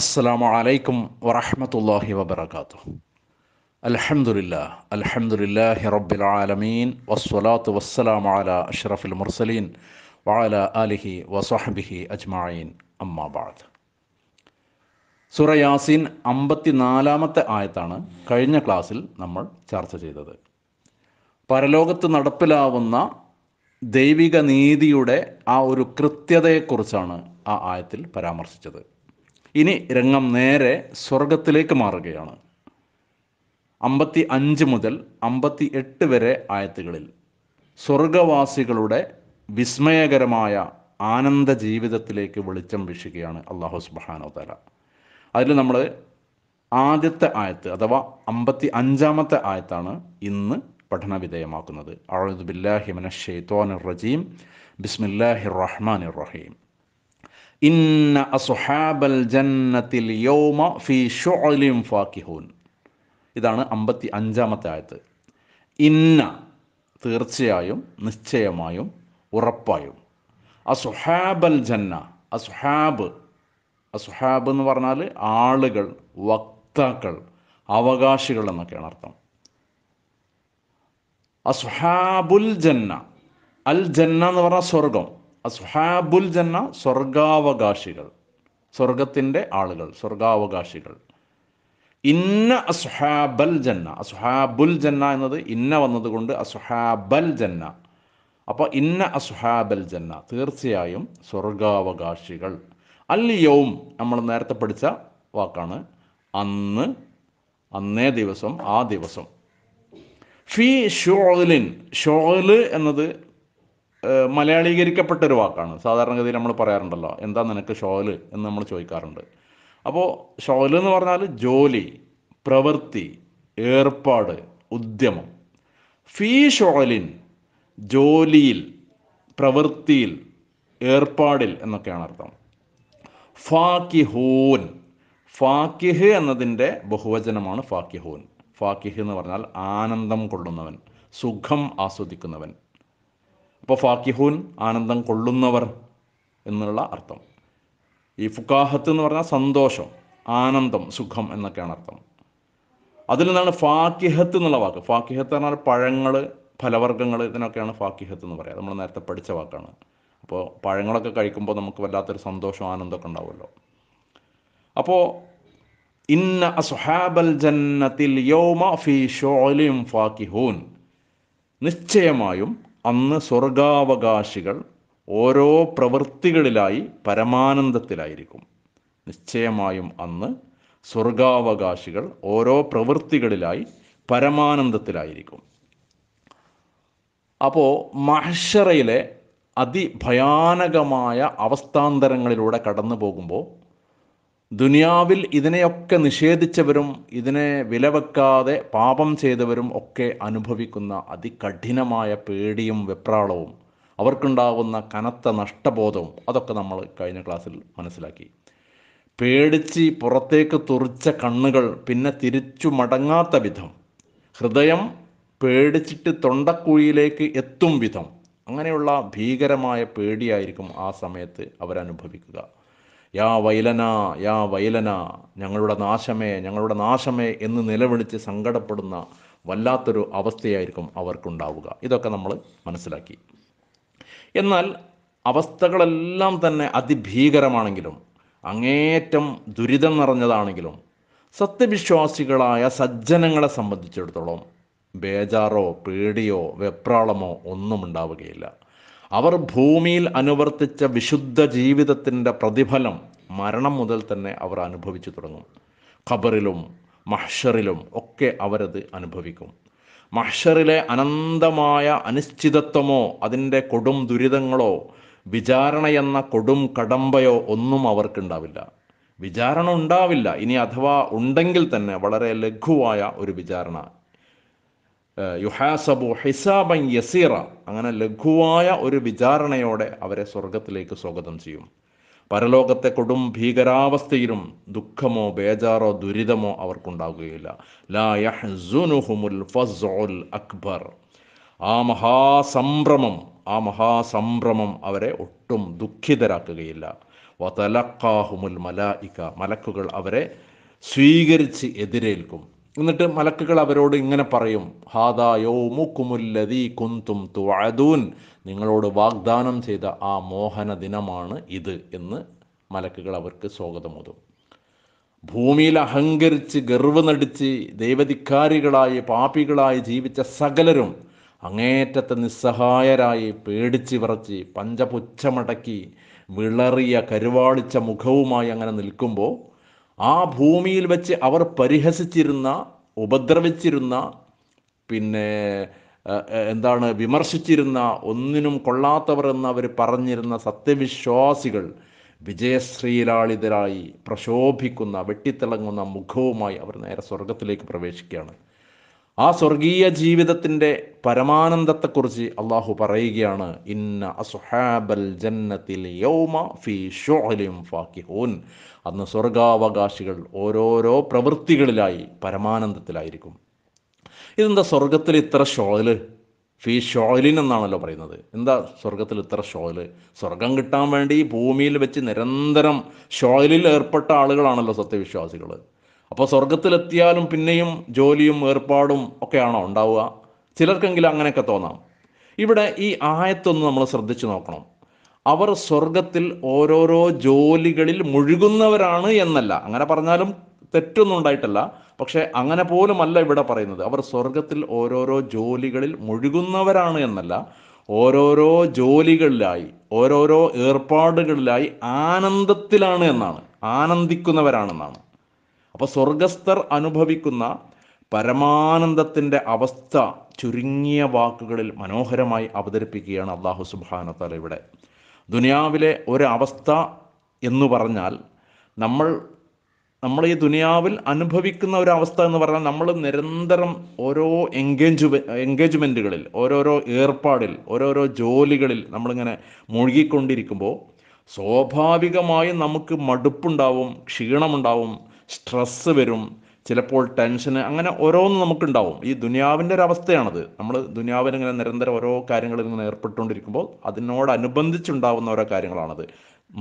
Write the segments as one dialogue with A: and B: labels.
A: അസ്സലാമു അലൈക്കും വറഹമത്തല്ലാഹി വബർക്കാത്തു അലഹമുല്ല അലഹമുല്ലാഹി റബ്ബിൽ ആലമീൻ വസ്വലാത്തു വസ്സലാമു അല അഷ്റഫുൽ മുർസലീൻ വഅല അലിഹി വസഹബിഹി അജ്മായിൻ അമ്മാബാദ് സൂറ യാസീൻ അമ്പത്തിനാലാമത്തെ ആയത്താണ് കഴിഞ്ഞ ക്ലാസ്സിൽ നമ്മൾ ചർച്ച ചെയ്തത് പരലോകത്ത് നടപ്പിലാവുന്ന ദൈവിക നീതിയുടെ ആ ഒരു കൃത്യതയെക്കുറിച്ചാണ് ആ ആയത്തിൽ പരാമർശിച്ചത് ഇനി രംഗം നേരെ സ്വർഗത്തിലേക്ക് മാറുകയാണ് അമ്പത്തി അഞ്ച് മുതൽ അമ്പത്തി എട്ട് വരെ ആയത്തുകളിൽ സ്വർഗവാസികളുടെ വിസ്മയകരമായ ആനന്ദ ജീവിതത്തിലേക്ക് വെളിച്ചം വീശുകയാണ് അള്ളാഹു സുബാനോ തല അതിൽ നമ്മൾ ആദ്യത്തെ ആയത്ത് അഥവാ അമ്പത്തി അഞ്ചാമത്തെ ആയത്താണ് ഇന്ന് പഠനവിധേയമാക്കുന്നത് വിധേയമാക്കുന്നത് അഴുദുബില്ലാഹിമന ഷെയ്ത്തോൻ റജീം ബിസ്മില്ലാഹി റഹ്മാൻ റഹീം ഇന്ന ഇതാണ് അമ്പത്തി അഞ്ചാമത്തെ ആയത്ത് ഇന്ന തീർച്ചയായും നിശ്ചയമായും ഉറപ്പായും അസുഹാബൽ ജന്ന അസുഹാബ് അസുഹാബ് എന്ന് പറഞ്ഞാൽ ആളുകൾ വക്താക്കൾ അവകാശികൾ എന്നൊക്കെയാണ് അർത്ഥം അസുഹാബുൽ ജന്ന അൽ ജന്ന എന്ന് പറഞ്ഞാൽ സ്വർഗം അസ്ഹാബുൽ ജന്ന സ്വർഗാവകാശികൾ സ്വർഗത്തിൻ്റെ ആളുകൾ സ്വർഗാവകാശികൾ ഇന്ന അസ്ഹാബൽ ജന്ന അസ്ഹാബുൽ ജന്ന എന്നത് ഇന്ന വന്നതുകൊണ്ട് അസ്ഹാബൽ ജന്ന അപ്പോൾ ഇന്ന അസ്ഹാബൽ ജന്ന തീർച്ചയായും സ്വർഗാവകാശികൾ അല്ലിയവും നമ്മൾ നേരത്തെ പഠിച്ച വാക്കാണ് അന്ന് അന്നേ ദിവസം ആ ദിവസം ഫി ഷോലിൻ ഷോല് എന്നത് മലയാളീകരിക്കപ്പെട്ട ഒരു വാക്കാണ് സാധാരണഗതിയിൽ നമ്മൾ പറയാറുണ്ടല്ലോ എന്താ നിനക്ക് ഷോല് എന്ന് നമ്മൾ ചോദിക്കാറുണ്ട് അപ്പോൾ ഷോല് എന്ന് പറഞ്ഞാൽ ജോലി പ്രവൃത്തി ഏർപ്പാട് ഉദ്യമം ഫീ ഷോലിൻ ജോലിയിൽ പ്രവൃത്തിയിൽ ഏർപ്പാടിൽ എന്നൊക്കെയാണ് അർത്ഥം ഫാക്കിഹൂൻ ഫാക്കിഹ് എന്നതിൻ്റെ ബഹുവചനമാണ് ഫാക്കിഹൂൻ ഫാക്കിഹ് എന്ന് പറഞ്ഞാൽ ആനന്ദം കൊള്ളുന്നവൻ സുഖം ആസ്വദിക്കുന്നവൻ അപ്പോൾ ഫാക്കിഹൂൻ ആനന്ദം കൊള്ളുന്നവർ എന്നുള്ള അർത്ഥം ഈ ഫുക്കാഹത്ത് എന്ന് പറഞ്ഞാൽ സന്തോഷം ആനന്ദം സുഖം എന്നൊക്കെയാണ് അർത്ഥം അതിൽ നിന്നാണ് ഫാക്കിഹത്ത് എന്നുള്ള വാക്ക് ഫാക്കിഹത്ത് പറഞ്ഞാൽ പഴങ്ങൾ ഫലവർഗ്ഗങ്ങൾ ഇതിനൊക്കെയാണ് ഫാക്കിഹത്ത് എന്ന് പറയുക നമ്മൾ നേരത്തെ പഠിച്ച വാക്കാണ് അപ്പോൾ പഴങ്ങളൊക്കെ കഴിക്കുമ്പോൾ നമുക്ക് വല്ലാത്തൊരു സന്തോഷം ആനന്ദമൊക്കെ ഉണ്ടാവുമല്ലോ അപ്പോൾ ഇന്ന അസുഹാബൽ ജന്നത്തിൽ യോമ ഫി ഷോലിം ഫാക്കിഹൂൻ നിശ്ചയമായും അന്ന് സ്വർഗാവകാശികൾ ഓരോ പ്രവൃത്തികളിലായി പരമാനന്ദത്തിലായിരിക്കും നിശ്ചയമായും അന്ന് സ്വർഗാവകാശികൾ ഓരോ പ്രവൃത്തികളിലായി പരമാനന്ദത്തിലായിരിക്കും അപ്പോൾ മഹഷറയിലെ അതിഭയാനകമായ അവസ്ഥാന്തരങ്ങളിലൂടെ കടന്നു പോകുമ്പോൾ ദുനിയാവിൽ ഇതിനെയൊക്കെ നിഷേധിച്ചവരും ഇതിനെ വിലവെക്കാതെ പാപം ചെയ്തവരും ഒക്കെ അനുഭവിക്കുന്ന അതികഠിനമായ പേടിയും വെപ്രാളവും അവർക്കുണ്ടാകുന്ന കനത്ത നഷ്ടബോധവും അതൊക്കെ നമ്മൾ കഴിഞ്ഞ ക്ലാസ്സിൽ മനസ്സിലാക്കി പേടിച്ച് പുറത്തേക്ക് തുറിച്ച കണ്ണുകൾ പിന്നെ തിരിച്ചു മടങ്ങാത്ത വിധം ഹൃദയം പേടിച്ചിട്ട് തൊണ്ടക്കുഴിയിലേക്ക് എത്തും വിധം അങ്ങനെയുള്ള ഭീകരമായ പേടിയായിരിക്കും ആ സമയത്ത് അവരനുഭവിക്കുക യാ വൈലന യാ വൈലന ഞങ്ങളുടെ നാശമേ ഞങ്ങളുടെ നാശമേ എന്ന് നിലവിളിച്ച് സങ്കടപ്പെടുന്ന വല്ലാത്തൊരു അവസ്ഥയായിരിക്കും അവർക്കുണ്ടാവുക ഇതൊക്കെ നമ്മൾ മനസ്സിലാക്കി എന്നാൽ അവസ്ഥകളെല്ലാം തന്നെ അതിഭീകരമാണെങ്കിലും അങ്ങേറ്റം ദുരിതം നിറഞ്ഞതാണെങ്കിലും സത്യവിശ്വാസികളായ സജ്ജനങ്ങളെ സംബന്ധിച്ചിടത്തോളം ബേജാറോ പേടിയോ വെപ്രാളമോ ഒന്നും ഉണ്ടാവുകയില്ല അവർ ഭൂമിയിൽ അനുവർത്തിച്ച വിശുദ്ധ ജീവിതത്തിൻ്റെ പ്രതിഫലം മരണം മുതൽ തന്നെ അവർ അനുഭവിച്ചു തുടങ്ങും ഖബറിലും മഹ്ഷറിലും ഒക്കെ അവരത് അനുഭവിക്കും മഹ്ഷറിലെ അനന്തമായ അനിശ്ചിതത്വമോ അതിൻ്റെ കൊടും ദുരിതങ്ങളോ വിചാരണയെന്ന കൊടും കടമ്പയോ ഒന്നും അവർക്കുണ്ടാവില്ല വിചാരണ ഉണ്ടാവില്ല ഇനി അഥവാ ഉണ്ടെങ്കിൽ തന്നെ വളരെ ലഘുവായ ഒരു വിചാരണ യുഹാസബു ഹിസാബൻ യസീറ അങ്ങനെ ലഘുവായ ഒരു വിചാരണയോടെ അവരെ സ്വർഗത്തിലേക്ക് സ്വാഗതം ചെയ്യും പരലോകത്തെ കൊടും ഭീകരാവസ്ഥയിലും ദുഃഖമോ ബേജാറോ ദുരിതമോ അവർക്കുണ്ടാകുകയില്ല ലാ യഹ്സുനുഹുമുൽ ഫസ്ഉൽ അക്ബർ ആ മഹാസംഭ്രമം ആ മഹാസംഭ്രമം അവരെ ഒട്ടും ദുഃഖിതരാക്കുകയില്ല വതലക്കാഹുമുൽ മലായിക മലക്കുകൾ അവരെ സ്വീകരിച്ച് എതിരേൽക്കും എന്നിട്ട് മലക്കുകൾ അവരോട് ഇങ്ങനെ പറയും ഹാദാ മുക്കുമുല്ലതി കുന്തും തുഅദൂൻ നിങ്ങളോട് വാഗ്ദാനം ചെയ്ത ആ മോഹന ദിനമാണ് ഇത് എന്ന് മലക്കുകൾ അവർക്ക് സ്വാഗതമോതും ഭൂമിയിൽ അഹങ്കരിച്ച് ഗർവ് നടിച്ച് ദൈവധിക്കാരികളായി പാപികളായി ജീവിച്ച സകലരും അങ്ങേറ്റത്തെ നിസ്സഹായരായി പേടിച്ച് വിറച്ച് പഞ്ചപുച്ഛമടക്കി വിളറിയ കരുവാളിച്ച മുഖവുമായി അങ്ങനെ നിൽക്കുമ്പോൾ ആ ഭൂമിയിൽ വെച്ച് അവർ പരിഹസിച്ചിരുന്ന ഉപദ്രവിച്ചിരുന്ന പിന്നെ എന്താണ് വിമർശിച്ചിരുന്ന ഒന്നിനും കൊള്ളാത്തവർ എന്ന് അവർ പറഞ്ഞിരുന്ന സത്യവിശ്വാസികൾ വിജയശ്രീലാളിതരായി പ്രശോഭിക്കുന്ന വെട്ടിത്തിളങ്ങുന്ന മുഖവുമായി അവർ നേരെ സ്വർഗത്തിലേക്ക് പ്രവേശിക്കുകയാണ് ആ സ്വർഗീയ ജീവിതത്തിൻ്റെ പരമാനന്ദത്തെക്കുറിച്ച് അള്ളാഹു പറയുകയാണ് ഇന്ന അസുഹാബൽ ജന്നത്തിൽ യൗമ ഫി ഷോഹലിം ഫാക്കിഹൂൻ അന്ന് സ്വർഗാവകാശികൾ ഓരോരോ പ്രവൃത്തികളിലായി പരമാനന്ദത്തിലായിരിക്കും ഇതെന്താ സ്വർഗത്തിൽ ഇത്ര ഷോയില് ഫീ ഷോയിലിൻ എന്നാണല്ലോ പറയുന്നത് എന്താ സ്വർഗത്തിൽ ഇത്ര ഷോയില് സ്വർഗം കിട്ടാൻ വേണ്ടി ഭൂമിയിൽ വെച്ച് നിരന്തരം ഷോയിലിൽ ഏർപ്പെട്ട ആളുകളാണല്ലോ സത്യവിശ്വാസികൾ അപ്പോൾ സ്വർഗത്തിലെത്തിയാലും പിന്നെയും ജോലിയും ഏർപ്പാടും ഒക്കെയാണോ ഉണ്ടാവുക ചിലർക്കെങ്കിലും അങ്ങനെയൊക്കെ തോന്നാം ഇവിടെ ഈ ആയത്തൊന്ന് നമ്മൾ ശ്രദ്ധിച്ചു നോക്കണം അവർ സ്വർഗത്തിൽ ഓരോരോ ജോലികളിൽ മുഴുകുന്നവരാണ് എന്നല്ല അങ്ങനെ പറഞ്ഞാലും തെറ്റൊന്നും ഉണ്ടായിട്ടല്ല പക്ഷെ അങ്ങനെ പോലുമല്ല ഇവിടെ പറയുന്നത് അവർ സ്വർഗത്തിൽ ഓരോരോ ജോലികളിൽ മുഴുകുന്നവരാണ് എന്നല്ല ഓരോരോ ജോലികളിലായി ഓരോരോ ഏർപ്പാടുകളിലായി ആനന്ദത്തിലാണ് എന്നാണ് ആനന്ദിക്കുന്നവരാണെന്നാണ് അപ്പോൾ സ്വർഗസ്ഥർ അനുഭവിക്കുന്ന പരമാനന്ദത്തിൻ്റെ അവസ്ഥ ചുരുങ്ങിയ വാക്കുകളിൽ മനോഹരമായി അവതരിപ്പിക്കുകയാണ് അള്ളാഹു സുബാനത്താല ഇവിടെ ദുനിയാവിലെ ഒരവസ്ഥ എന്ന് പറഞ്ഞാൽ നമ്മൾ നമ്മൾ ഈ ദുനിയാവിൽ അനുഭവിക്കുന്ന ഒരു അവസ്ഥ എന്ന് പറഞ്ഞാൽ നമ്മൾ നിരന്തരം ഓരോ എൻഗേജ് എൻഗേജ്മെൻറ്റുകളിൽ ഓരോരോ ഏർപ്പാടിൽ ഓരോരോ ജോലികളിൽ നമ്മളിങ്ങനെ മുഴുകിക്കൊണ്ടിരിക്കുമ്പോൾ സ്വാഭാവികമായും നമുക്ക് മടുപ്പുണ്ടാവും ക്ഷീണമുണ്ടാവും സ്ട്രെസ്സ് വരും ചിലപ്പോൾ ടെൻഷന് അങ്ങനെ ഓരോന്നും നമുക്കുണ്ടാവും ഈ ദുനിയാവിൻ്റെ ഒരു നമ്മൾ ദുനിയാവിൽ നിരന്തരം ഓരോ കാര്യങ്ങളിൽ ഇങ്ങനെ ഏർപ്പെട്ടുകൊണ്ടിരിക്കുമ്പോൾ അതിനോടനുബന്ധിച്ചുണ്ടാവുന്ന ഓരോ കാര്യങ്ങളാണത്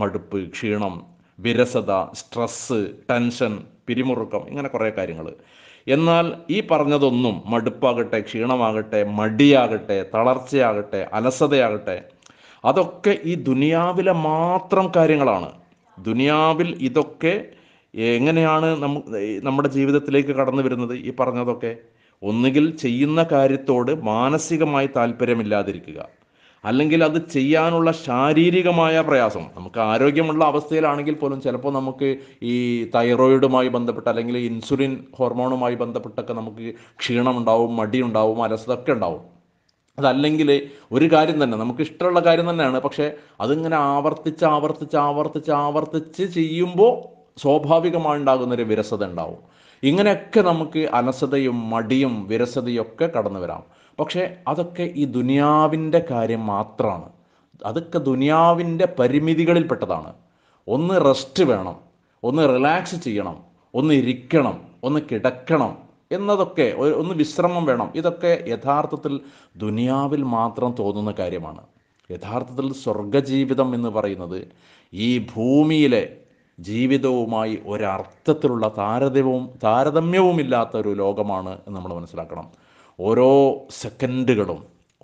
A: മടുപ്പ് ക്ഷീണം വിരസത സ്ട്രെസ്സ് ടെൻഷൻ പിരിമുറുക്കം ഇങ്ങനെ കുറേ കാര്യങ്ങൾ എന്നാൽ ഈ പറഞ്ഞതൊന്നും മടുപ്പാകട്ടെ ക്ഷീണമാകട്ടെ മടിയാകട്ടെ തളർച്ചയാകട്ടെ അലസതയാകട്ടെ അതൊക്കെ ഈ ദുനിയാവിലെ മാത്രം കാര്യങ്ങളാണ് ദുനിയാവിൽ ഇതൊക്കെ എങ്ങനെയാണ് നമ്മുടെ ജീവിതത്തിലേക്ക് കടന്നു വരുന്നത് ഈ പറഞ്ഞതൊക്കെ ഒന്നുകിൽ ചെയ്യുന്ന കാര്യത്തോട് മാനസികമായി താല്പര്യമില്ലാതിരിക്കുക അല്ലെങ്കിൽ അത് ചെയ്യാനുള്ള ശാരീരികമായ പ്രയാസം നമുക്ക് ആരോഗ്യമുള്ള അവസ്ഥയിലാണെങ്കിൽ പോലും ചിലപ്പോൾ നമുക്ക് ഈ തൈറോയിഡുമായി ബന്ധപ്പെട്ട് അല്ലെങ്കിൽ ഇൻസുലിൻ ഹോർമോണുമായി ബന്ധപ്പെട്ടൊക്കെ നമുക്ക് ക്ഷീണമുണ്ടാവും മടിയുണ്ടാവും അലസതൊക്കെ ഉണ്ടാവും അതല്ലെങ്കിൽ ഒരു കാര്യം തന്നെ നമുക്ക് ഇഷ്ടമുള്ള കാര്യം തന്നെയാണ് പക്ഷേ അതിങ്ങനെ ആവർത്തിച്ച് ആവർത്തിച്ച് ആവർത്തിച്ച് ആവർത്തിച്ച് ചെയ്യുമ്പോൾ സ്വാഭാവികമായി ഉണ്ടാകുന്നൊരു വിരസത ഉണ്ടാവും ഇങ്ങനെയൊക്കെ നമുക്ക് അനസതയും മടിയും വിരസതയും ഒക്കെ കടന്നു വരാം പക്ഷേ അതൊക്കെ ഈ ദുനിയാവിൻ്റെ കാര്യം മാത്രമാണ് അതൊക്കെ ദുനിയാവിൻ്റെ പരിമിതികളിൽപ്പെട്ടതാണ് ഒന്ന് റെസ്റ്റ് വേണം ഒന്ന് റിലാക്സ് ചെയ്യണം ഒന്ന് ഇരിക്കണം ഒന്ന് കിടക്കണം എന്നതൊക്കെ ഒന്ന് വിശ്രമം വേണം ഇതൊക്കെ യഥാർത്ഥത്തിൽ ദുനിയാവിൽ മാത്രം തോന്നുന്ന കാര്യമാണ് യഥാർത്ഥത്തിൽ സ്വർഗജീവിതം എന്ന് പറയുന്നത് ഈ ഭൂമിയിലെ ജീവിതവുമായി ഒരർത്ഥത്തിലുള്ള താരതമ്യവും താരതമ്യവുമില്ലാത്ത ഒരു ലോകമാണ് എന്ന് നമ്മൾ മനസ്സിലാക്കണം ഓരോ സെക്കൻഡുകളും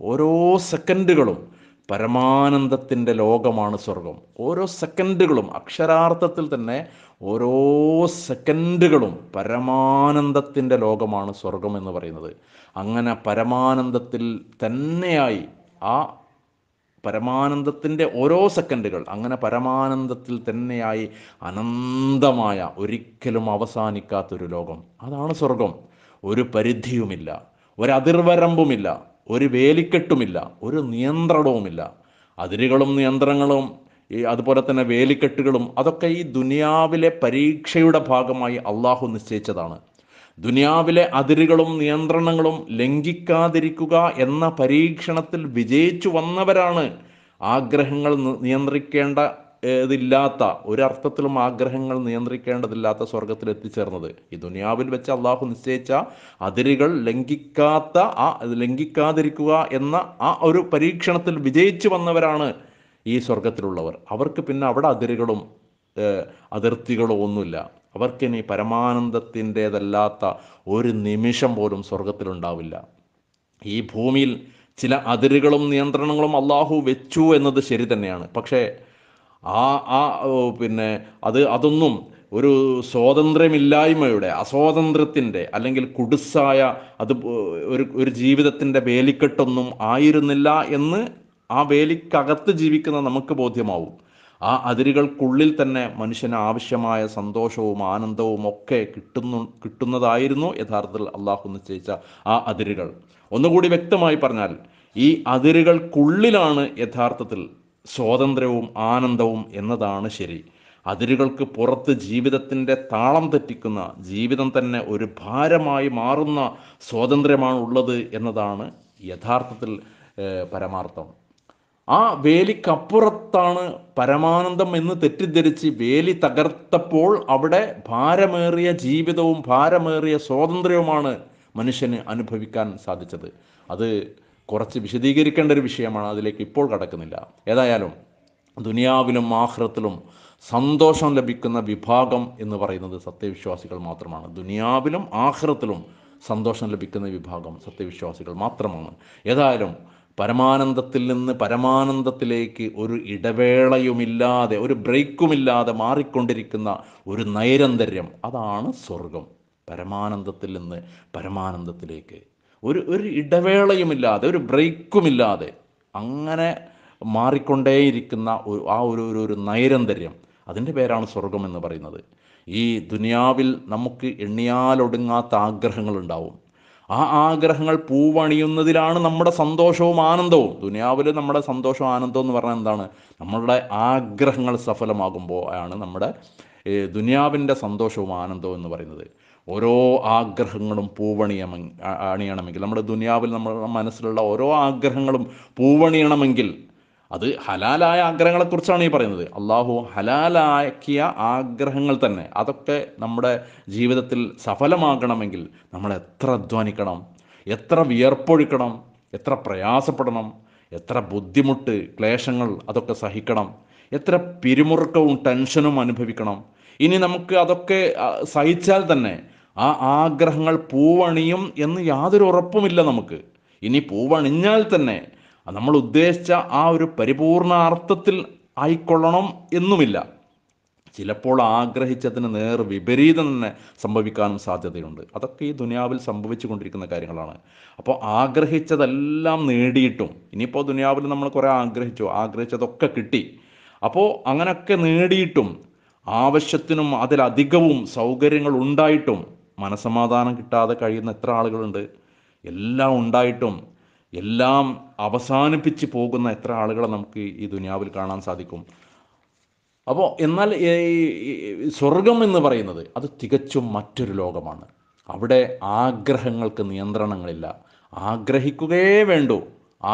A: ഓരോ സെക്കൻഡുകളും പരമാനന്ദത്തിൻ്റെ ലോകമാണ് സ്വർഗം ഓരോ സെക്കൻഡുകളും അക്ഷരാർത്ഥത്തിൽ തന്നെ ഓരോ സെക്കൻഡുകളും പരമാനന്ദത്തിൻ്റെ ലോകമാണ് സ്വർഗം എന്ന് പറയുന്നത് അങ്ങനെ പരമാനന്ദത്തിൽ തന്നെയായി ആ പരമാനന്ദത്തിൻ്റെ ഓരോ സെക്കൻഡുകൾ അങ്ങനെ പരമാനന്ദത്തിൽ തന്നെയായി അനന്തമായ ഒരിക്കലും അവസാനിക്കാത്തൊരു ലോകം അതാണ് സ്വർഗം ഒരു പരിധിയുമില്ല ഒരു അതിർവരമ്പുമില്ല ഒരു വേലിക്കെട്ടുമില്ല ഒരു നിയന്ത്രണവുമില്ല അതിരുകളും നിയന്ത്രണങ്ങളും ഈ അതുപോലെ തന്നെ വേലിക്കെട്ടുകളും അതൊക്കെ ഈ ദുനിയാവിലെ പരീക്ഷയുടെ ഭാഗമായി അള്ളാഹു നിശ്ചയിച്ചതാണ് ദുനിയാവിലെ അതിരുകളും നിയന്ത്രണങ്ങളും ലംഘിക്കാതിരിക്കുക എന്ന പരീക്ഷണത്തിൽ വിജയിച്ചു വന്നവരാണ് ആഗ്രഹങ്ങൾ നിയന്ത്രിക്കേണ്ട ഇതില്ലാത്ത ഒരർത്ഥത്തിലും ആഗ്രഹങ്ങൾ നിയന്ത്രിക്കേണ്ടതില്ലാത്ത സ്വർഗത്തിൽ എത്തിച്ചേർന്നത് ഈ ദുനിയാവിൽ വെച്ച് അള്ളാഹു നിശ്ചയിച്ച അതിരുകൾ ലംഘിക്കാത്ത ആ ലംഘിക്കാതിരിക്കുക എന്ന ആ ഒരു പരീക്ഷണത്തിൽ വിജയിച്ചു വന്നവരാണ് ഈ സ്വർഗത്തിലുള്ളവർ അവർക്ക് പിന്നെ അവിടെ അതിരുകളും അതിർത്തികളോ ഒന്നുമില്ല അവർക്കിനി പരമാനന്ദത്തിൻ്റേതല്ലാത്ത ഒരു നിമിഷം പോലും സ്വർഗത്തിലുണ്ടാവില്ല ഈ ഭൂമിയിൽ ചില അതിരുകളും നിയന്ത്രണങ്ങളും അള്ളാഹു വെച്ചു എന്നത് ശരി തന്നെയാണ് പക്ഷേ ആ ആ പിന്നെ അത് അതൊന്നും ഒരു സ്വാതന്ത്ര്യമില്ലായ്മയുടെ അസ്വാതന്ത്ര്യത്തിൻ്റെ അല്ലെങ്കിൽ കുടുസായ അത് ഒരു ഒരു ജീവിതത്തിൻ്റെ വേലിക്കെട്ടൊന്നും ആയിരുന്നില്ല എന്ന് ആ വേലിക്കകത്ത് ജീവിക്കുന്ന നമുക്ക് ബോധ്യമാവും ആ അതിരുകൾക്കുള്ളിൽ തന്നെ മനുഷ്യന് ആവശ്യമായ സന്തോഷവും ആനന്ദവും ഒക്കെ കിട്ടുന്നു കിട്ടുന്നതായിരുന്നു യഥാർത്ഥത്തിൽ അള്ളാഹു നിശ്ചയിച്ച ആ അതിരുകൾ ഒന്നുകൂടി വ്യക്തമായി പറഞ്ഞാൽ ഈ അതിരുകൾക്കുള്ളിലാണ് യഥാർത്ഥത്തിൽ സ്വാതന്ത്ര്യവും ആനന്ദവും എന്നതാണ് ശരി അതിരുകൾക്ക് പുറത്ത് ജീവിതത്തിൻ്റെ താളം തെറ്റിക്കുന്ന ജീവിതം തന്നെ ഒരു ഭാരമായി മാറുന്ന സ്വാതന്ത്ര്യമാണ് ഉള്ളത് എന്നതാണ് യഥാർത്ഥത്തിൽ പരമാർത്ഥം ആ വേലിക്കപ്പുറത്താണ് പരമാനന്ദം എന്ന് തെറ്റിദ്ധരിച്ച് വേലി തകർത്തപ്പോൾ അവിടെ ഭാരമേറിയ ജീവിതവും ഭാരമേറിയ സ്വാതന്ത്ര്യവുമാണ് മനുഷ്യന് അനുഭവിക്കാൻ സാധിച്ചത് അത് കുറച്ച് വിശദീകരിക്കേണ്ട ഒരു വിഷയമാണ് അതിലേക്ക് ഇപ്പോൾ കടക്കുന്നില്ല ഏതായാലും ദുനിയാവിലും ആഹ്റത്തിലും സന്തോഷം ലഭിക്കുന്ന വിഭാഗം എന്ന് പറയുന്നത് സത്യവിശ്വാസികൾ മാത്രമാണ് ദുനിയാവിലും ആഹ്റത്തിലും സന്തോഷം ലഭിക്കുന്ന വിഭാഗം സത്യവിശ്വാസികൾ മാത്രമാണ് ഏതായാലും പരമാനന്ദത്തിൽ നിന്ന് പരമാനന്ദത്തിലേക്ക് ഒരു ഇടവേളയുമില്ലാതെ ഒരു ബ്രേക്കുമില്ലാതെ മാറിക്കൊണ്ടിരിക്കുന്ന ഒരു നൈരന്തര്യം അതാണ് സ്വർഗം പരമാനന്ദത്തിൽ നിന്ന് പരമാനന്ദത്തിലേക്ക് ഒരു ഒരു ഇടവേളയുമില്ലാതെ ഒരു ബ്രേക്കുമില്ലാതെ അങ്ങനെ മാറിക്കൊണ്ടേയിരിക്കുന്ന ആ ഒരു ഒരു നൈരന്തര്യം അതിൻ്റെ പേരാണ് സ്വർഗം എന്ന് പറയുന്നത് ഈ ദുനിയാവിൽ നമുക്ക് എണ്ണിയാലൊടുങ്ങാത്ത ആഗ്രഹങ്ങളുണ്ടാവും ആ ആഗ്രഹങ്ങൾ പൂവണിയുന്നതിലാണ് നമ്മുടെ സന്തോഷവും ആനന്ദവും ദുനിയാവിൽ നമ്മുടെ സന്തോഷവും ആനന്ദവും എന്ന് പറഞ്ഞാൽ എന്താണ് നമ്മളുടെ ആഗ്രഹങ്ങൾ സഫലമാകുമ്പോൾ ആണ് നമ്മുടെ ദുനിയാവിൻ്റെ സന്തോഷവും ആനന്ദവും എന്ന് പറയുന്നത് ഓരോ ആഗ്രഹങ്ങളും പൂവണിയമെ അണിയണമെങ്കിൽ നമ്മുടെ ദുനിയാവിൽ നമ്മുടെ മനസ്സിലുള്ള ഓരോ ആഗ്രഹങ്ങളും പൂവണിയണമെങ്കിൽ അത് ഹലാലായ ആഗ്രഹങ്ങളെക്കുറിച്ചാണ് ഈ പറയുന്നത് അള്ളാഹു ഹലാലാക്കിയ ആഗ്രഹങ്ങൾ തന്നെ അതൊക്കെ നമ്മുടെ ജീവിതത്തിൽ സഫലമാകണമെങ്കിൽ നമ്മൾ എത്ര അധ്വാനിക്കണം എത്ര വിയർപ്പൊഴുക്കണം എത്ര പ്രയാസപ്പെടണം എത്ര ബുദ്ധിമുട്ട് ക്ലേശങ്ങൾ അതൊക്കെ സഹിക്കണം എത്ര പിരിമുറുക്കവും ടെൻഷനും അനുഭവിക്കണം ഇനി നമുക്ക് അതൊക്കെ സഹിച്ചാൽ തന്നെ ആ ആഗ്രഹങ്ങൾ പൂവണിയും എന്ന് യാതൊരു ഉറപ്പുമില്ല നമുക്ക് ഇനി പൂവണിഞ്ഞാൽ തന്നെ നമ്മൾ ഉദ്ദേശിച്ച ആ ഒരു പരിപൂർണ അർത്ഥത്തിൽ ആയിക്കൊള്ളണം എന്നുമില്ല ചിലപ്പോൾ ആഗ്രഹിച്ചതിന് നേർ വിപരീതം തന്നെ സംഭവിക്കാനും സാധ്യതയുണ്ട് അതൊക്കെ ഈ ദുനിയാവിൽ സംഭവിച്ചു കൊണ്ടിരിക്കുന്ന കാര്യങ്ങളാണ് അപ്പോൾ ആഗ്രഹിച്ചതെല്ലാം നേടിയിട്ടും ഇനിയിപ്പോൾ ദുനിയാവിൽ നമ്മൾ കുറേ ആഗ്രഹിച്ചു ആഗ്രഹിച്ചതൊക്കെ കിട്ടി അപ്പോൾ അങ്ങനെയൊക്കെ നേടിയിട്ടും ആവശ്യത്തിനും അതിലധികവും സൗകര്യങ്ങൾ ഉണ്ടായിട്ടും മനസമാധാനം കിട്ടാതെ കഴിയുന്ന എത്ര ആളുകളുണ്ട് എല്ലാം ഉണ്ടായിട്ടും എല്ലാം അവസാനിപ്പിച്ച് പോകുന്ന എത്ര ആളുകളെ നമുക്ക് ഈ ദുനിയാവിൽ കാണാൻ സാധിക്കും അപ്പോൾ എന്നാൽ സ്വർഗം എന്ന് പറയുന്നത് അത് തികച്ചും മറ്റൊരു ലോകമാണ് അവിടെ ആഗ്രഹങ്ങൾക്ക് നിയന്ത്രണങ്ങളില്ല ആഗ്രഹിക്കുകയേ വേണ്ടു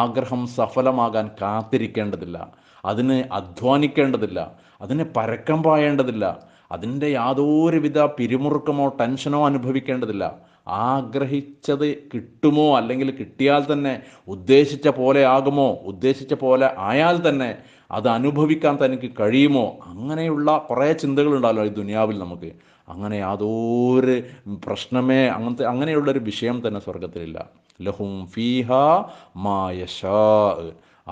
A: ആഗ്രഹം സഫലമാകാൻ കാത്തിരിക്കേണ്ടതില്ല അതിന് അധ്വാനിക്കേണ്ടതില്ല അതിന് പരക്കം പായേണ്ടതില്ല അതിൻ്റെ യാതൊരുവിധ പിരിമുറുക്കമോ ടെൻഷനോ അനുഭവിക്കേണ്ടതില്ല ആഗ്രഹിച്ചത് കിട്ടുമോ അല്ലെങ്കിൽ കിട്ടിയാൽ തന്നെ ഉദ്ദേശിച്ച പോലെ ആകുമോ ഉദ്ദേശിച്ച പോലെ ആയാൽ തന്നെ അത് അനുഭവിക്കാൻ തനിക്ക് കഴിയുമോ അങ്ങനെയുള്ള കുറേ ചിന്തകളുണ്ടല്ലോ ഈ ദുനിയാവിൽ നമുക്ക് അങ്ങനെ യാതൊരു പ്രശ്നമേ അങ്ങനത്തെ അങ്ങനെയുള്ളൊരു വിഷയം തന്നെ സ്വർഗത്തിലില്ല ലഹും ഫീഹ മായഷ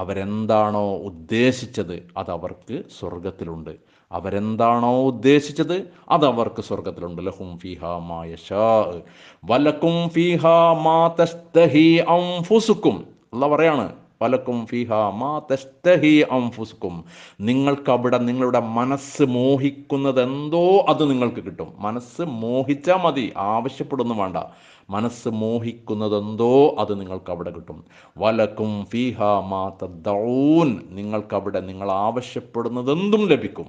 A: അവരെന്താണോ ഉദ്ദേശിച്ചത് അത് അവർക്ക് സ്വർഗത്തിലുണ്ട് അവരെന്താണോ ഉദ്ദേശിച്ചത് അത് അവർക്ക് സ്വർഗത്തിലുണ്ട് ലഹും ഫിഹ മായഷ വലക്കും ഫിഹ മാ അംഫുസുക്കും അല്ല പറയാണ് വലക്കും ഫിഹ മാ അംഫുസുക്കും നിങ്ങൾക്ക് അവിടെ നിങ്ങളുടെ മനസ്സ് മോഹിക്കുന്നത് എന്തോ അത് നിങ്ങൾക്ക് കിട്ടും മനസ്സ് മോഹിച്ചാൽ മതി ആവശ്യപ്പെടുന്നു വേണ്ട മനസ്സ് മോഹിക്കുന്നതെന്തോ അത് നിങ്ങൾക്ക് അവിടെ കിട്ടും വലക്കും ഫിഹ മാ നിങ്ങൾക്ക് നിങ്ങൾക്കവിടെ നിങ്ങൾ ആവശ്യപ്പെടുന്നതെന്തും ലഭിക്കും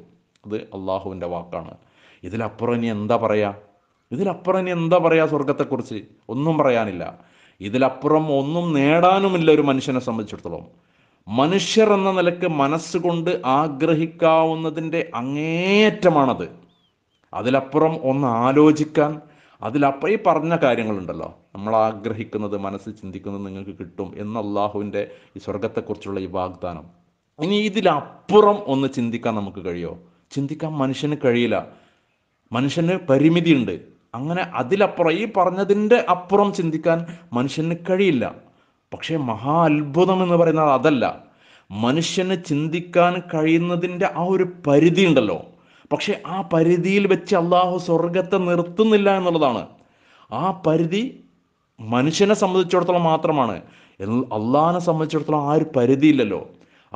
A: അത് അള്ളാഹുവിൻ്റെ വാക്കാണ് ഇതിലപ്പുറം ഇനി എന്താ പറയുക ഇതിലപ്പുറം ഇനി എന്താ പറയുക സ്വർഗത്തെക്കുറിച്ച് ഒന്നും പറയാനില്ല ഇതിലപ്പുറം ഒന്നും നേടാനുമില്ല ഒരു മനുഷ്യനെ സംബന്ധിച്ചിടത്തോളം മനുഷ്യർ എന്ന നിലക്ക് മനസ്സുകൊണ്ട് ആഗ്രഹിക്കാവുന്നതിൻ്റെ അങ്ങേയറ്റമാണത് അതിലപ്പുറം ഒന്ന് ആലോചിക്കാൻ അതിലപ്പ ഈ പറഞ്ഞ കാര്യങ്ങളുണ്ടല്ലോ നമ്മൾ ആഗ്രഹിക്കുന്നത് മനസ്സ് ചിന്തിക്കുന്നത് നിങ്ങൾക്ക് കിട്ടും എന്ന അള്ളാഹുവിൻ്റെ ഈ സ്വർഗത്തെക്കുറിച്ചുള്ള ഈ വാഗ്ദാനം ഇനി ഇതിലപ്പുറം ഒന്ന് ചിന്തിക്കാൻ നമുക്ക് കഴിയുമോ ചിന്തിക്കാൻ മനുഷ്യന് കഴിയില്ല മനുഷ്യന് പരിമിതിയുണ്ട് അങ്ങനെ അതിലപ്പുറം ഈ പറഞ്ഞതിൻ്റെ അപ്പുറം ചിന്തിക്കാൻ മനുഷ്യന് കഴിയില്ല പക്ഷേ മഹാ അത്ഭുതം എന്ന് പറയുന്നത് അതല്ല മനുഷ്യന് ചിന്തിക്കാൻ കഴിയുന്നതിൻ്റെ ആ ഒരു പരിധി ഉണ്ടല്ലോ പക്ഷേ ആ പരിധിയിൽ വെച്ച് അള്ളാഹു സ്വർഗത്തെ നിർത്തുന്നില്ല എന്നുള്ളതാണ് ആ പരിധി മനുഷ്യനെ സംബന്ധിച്ചിടത്തോളം മാത്രമാണ് അള്ളാഹിനെ സംബന്ധിച്ചിടത്തോളം ആ ഒരു പരിധിയില്ലല്ലോ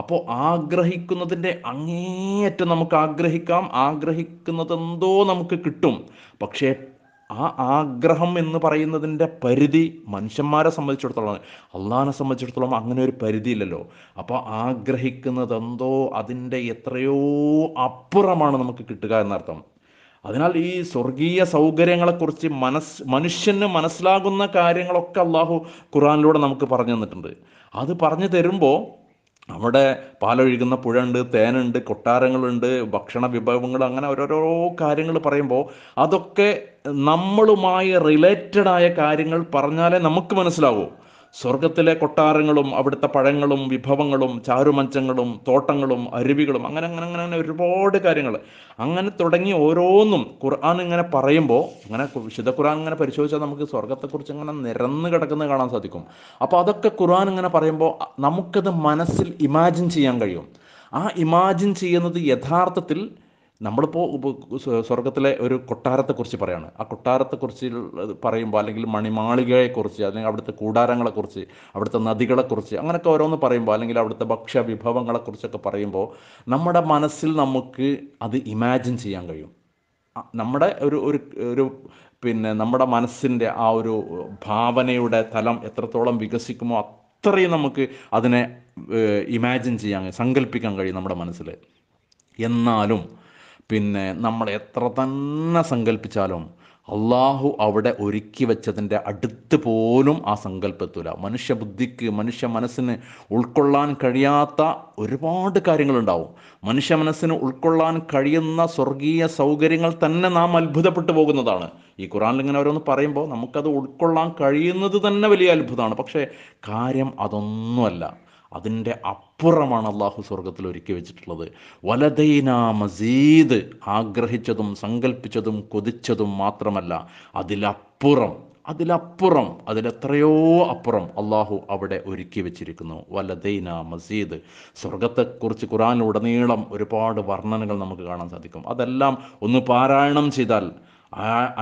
A: അപ്പോൾ ആഗ്രഹിക്കുന്നതിൻ്റെ അങ്ങേയറ്റം നമുക്ക് ആഗ്രഹിക്കാം ആഗ്രഹിക്കുന്നതെന്തോ നമുക്ക് കിട്ടും പക്ഷേ ആ ആഗ്രഹം എന്ന് പറയുന്നതിൻ്റെ പരിധി മനുഷ്യന്മാരെ സംബന്ധിച്ചിടത്തോളം അള്ളഹാനെ സംബന്ധിച്ചിടത്തോളം അങ്ങനെ ഒരു പരിധിയില്ലല്ലോ അപ്പോൾ ആഗ്രഹിക്കുന്നത് എന്തോ അതിൻ്റെ എത്രയോ അപ്പുറമാണ് നമുക്ക് കിട്ടുക എന്നർത്ഥം അതിനാൽ ഈ സ്വർഗീയ സൗകര്യങ്ങളെക്കുറിച്ച് മനസ് മനുഷ്യന് മനസ്സിലാകുന്ന കാര്യങ്ങളൊക്കെ അള്ളാഹു ഖുറാനിലൂടെ നമുക്ക് പറഞ്ഞു തന്നിട്ടുണ്ട് അത് പറഞ്ഞു തരുമ്പോൾ അവിടെ പാലൊഴുകുന്ന പുഴയുണ്ട് തേനുണ്ട് കൊട്ടാരങ്ങളുണ്ട് ഭക്ഷണ വിഭവങ്ങൾ അങ്ങനെ ഓരോരോ കാര്യങ്ങൾ പറയുമ്പോൾ അതൊക്കെ നമ്മളുമായി റിലേറ്റഡായ കാര്യങ്ങൾ പറഞ്ഞാലേ നമുക്ക് മനസ്സിലാവൂ സ്വർഗത്തിലെ കൊട്ടാരങ്ങളും അവിടുത്തെ പഴങ്ങളും വിഭവങ്ങളും ചാരുമഞ്ചങ്ങളും തോട്ടങ്ങളും അരുവികളും അങ്ങനെ അങ്ങനെ അങ്ങനെ അങ്ങനെ ഒരുപാട് കാര്യങ്ങൾ അങ്ങനെ തുടങ്ങി ഓരോന്നും ഖുർആൻ ഇങ്ങനെ പറയുമ്പോൾ അങ്ങനെ വിശുദ്ധ ഖുർആൻ ഇങ്ങനെ പരിശോധിച്ചാൽ നമുക്ക് സ്വർഗത്തെക്കുറിച്ച് ഇങ്ങനെ നിരന്ന് കിടക്കുന്നത് കാണാൻ സാധിക്കും അപ്പോൾ അതൊക്കെ ഖുർആൻ ഇങ്ങനെ പറയുമ്പോൾ നമുക്കത് മനസ്സിൽ ഇമാജിൻ ചെയ്യാൻ കഴിയും ആ ഇമാജിൻ ചെയ്യുന്നത് യഥാർത്ഥത്തിൽ നമ്മളിപ്പോൾ സ്വർഗത്തിലെ ഒരു കൊട്ടാരത്തെക്കുറിച്ച് പറയാണ് ആ കൊട്ടാരത്തെക്കുറിച്ച് പറയുമ്പോൾ അല്ലെങ്കിൽ മണിമാളികയെക്കുറിച്ച് അല്ലെങ്കിൽ അവിടുത്തെ കൂടാരങ്ങളെക്കുറിച്ച് അവിടുത്തെ നദികളെക്കുറിച്ച് അങ്ങനെയൊക്കെ ഓരോന്ന് പറയുമ്പോൾ അല്ലെങ്കിൽ അവിടുത്തെ ഭക്ഷ്യ വിഭവങ്ങളെക്കുറിച്ചൊക്കെ പറയുമ്പോൾ നമ്മുടെ മനസ്സിൽ നമുക്ക് അത് ഇമാജിൻ ചെയ്യാൻ കഴിയും നമ്മുടെ ഒരു ഒരു ഒരു പിന്നെ നമ്മുടെ മനസ്സിൻ്റെ ആ ഒരു ഭാവനയുടെ തലം എത്രത്തോളം വികസിക്കുമോ അത്രയും നമുക്ക് അതിനെ ഇമാജിൻ ചെയ്യാൻ സങ്കല്പിക്കാൻ കഴിയും നമ്മുടെ മനസ്സിൽ എന്നാലും പിന്നെ നമ്മൾ എത്ര തന്നെ സങ്കല്പിച്ചാലും അള്ളാഹു അവിടെ ഒരുക്കി വെച്ചതിൻ്റെ അടുത്ത് പോലും ആ സങ്കല്പത്തില്ല മനുഷ്യബുദ്ധിക്ക് മനുഷ്യ മനസ്സിന് ഉൾക്കൊള്ളാൻ കഴിയാത്ത ഒരുപാട് കാര്യങ്ങളുണ്ടാവും മനുഷ്യ മനസ്സിന് ഉൾക്കൊള്ളാൻ കഴിയുന്ന സ്വർഗീയ സൗകര്യങ്ങൾ തന്നെ നാം അത്ഭുതപ്പെട്ടു പോകുന്നതാണ് ഈ ഖുറാനിൽ ഇങ്ങനെ ഓരോന്ന് പറയുമ്പോൾ നമുക്കത് ഉൾക്കൊള്ളാൻ കഴിയുന്നത് തന്നെ വലിയ അത്ഭുതമാണ് പക്ഷേ കാര്യം അതൊന്നുമല്ല അതിൻ്റെ അപ്പുറമാണ് അള്ളാഹു സ്വർഗത്തിൽ ഒരുക്കി വെച്ചിട്ടുള്ളത് വലതൈന മസീദ് ആഗ്രഹിച്ചതും സങ്കല്പിച്ചതും കൊതിച്ചതും മാത്രമല്ല അതിലപ്പുറം അതിലപ്പുറം അതിലെത്രയോ അപ്പുറം അള്ളാഹു അവിടെ ഒരുക്കി വെച്ചിരിക്കുന്നു വലതൈന മസീദ് സ്വർഗത്തെക്കുറിച്ച് ഖുറാനിലുടനീളം ഒരുപാട് വർണ്ണനകൾ നമുക്ക് കാണാൻ സാധിക്കും അതെല്ലാം ഒന്ന് പാരായണം ചെയ്താൽ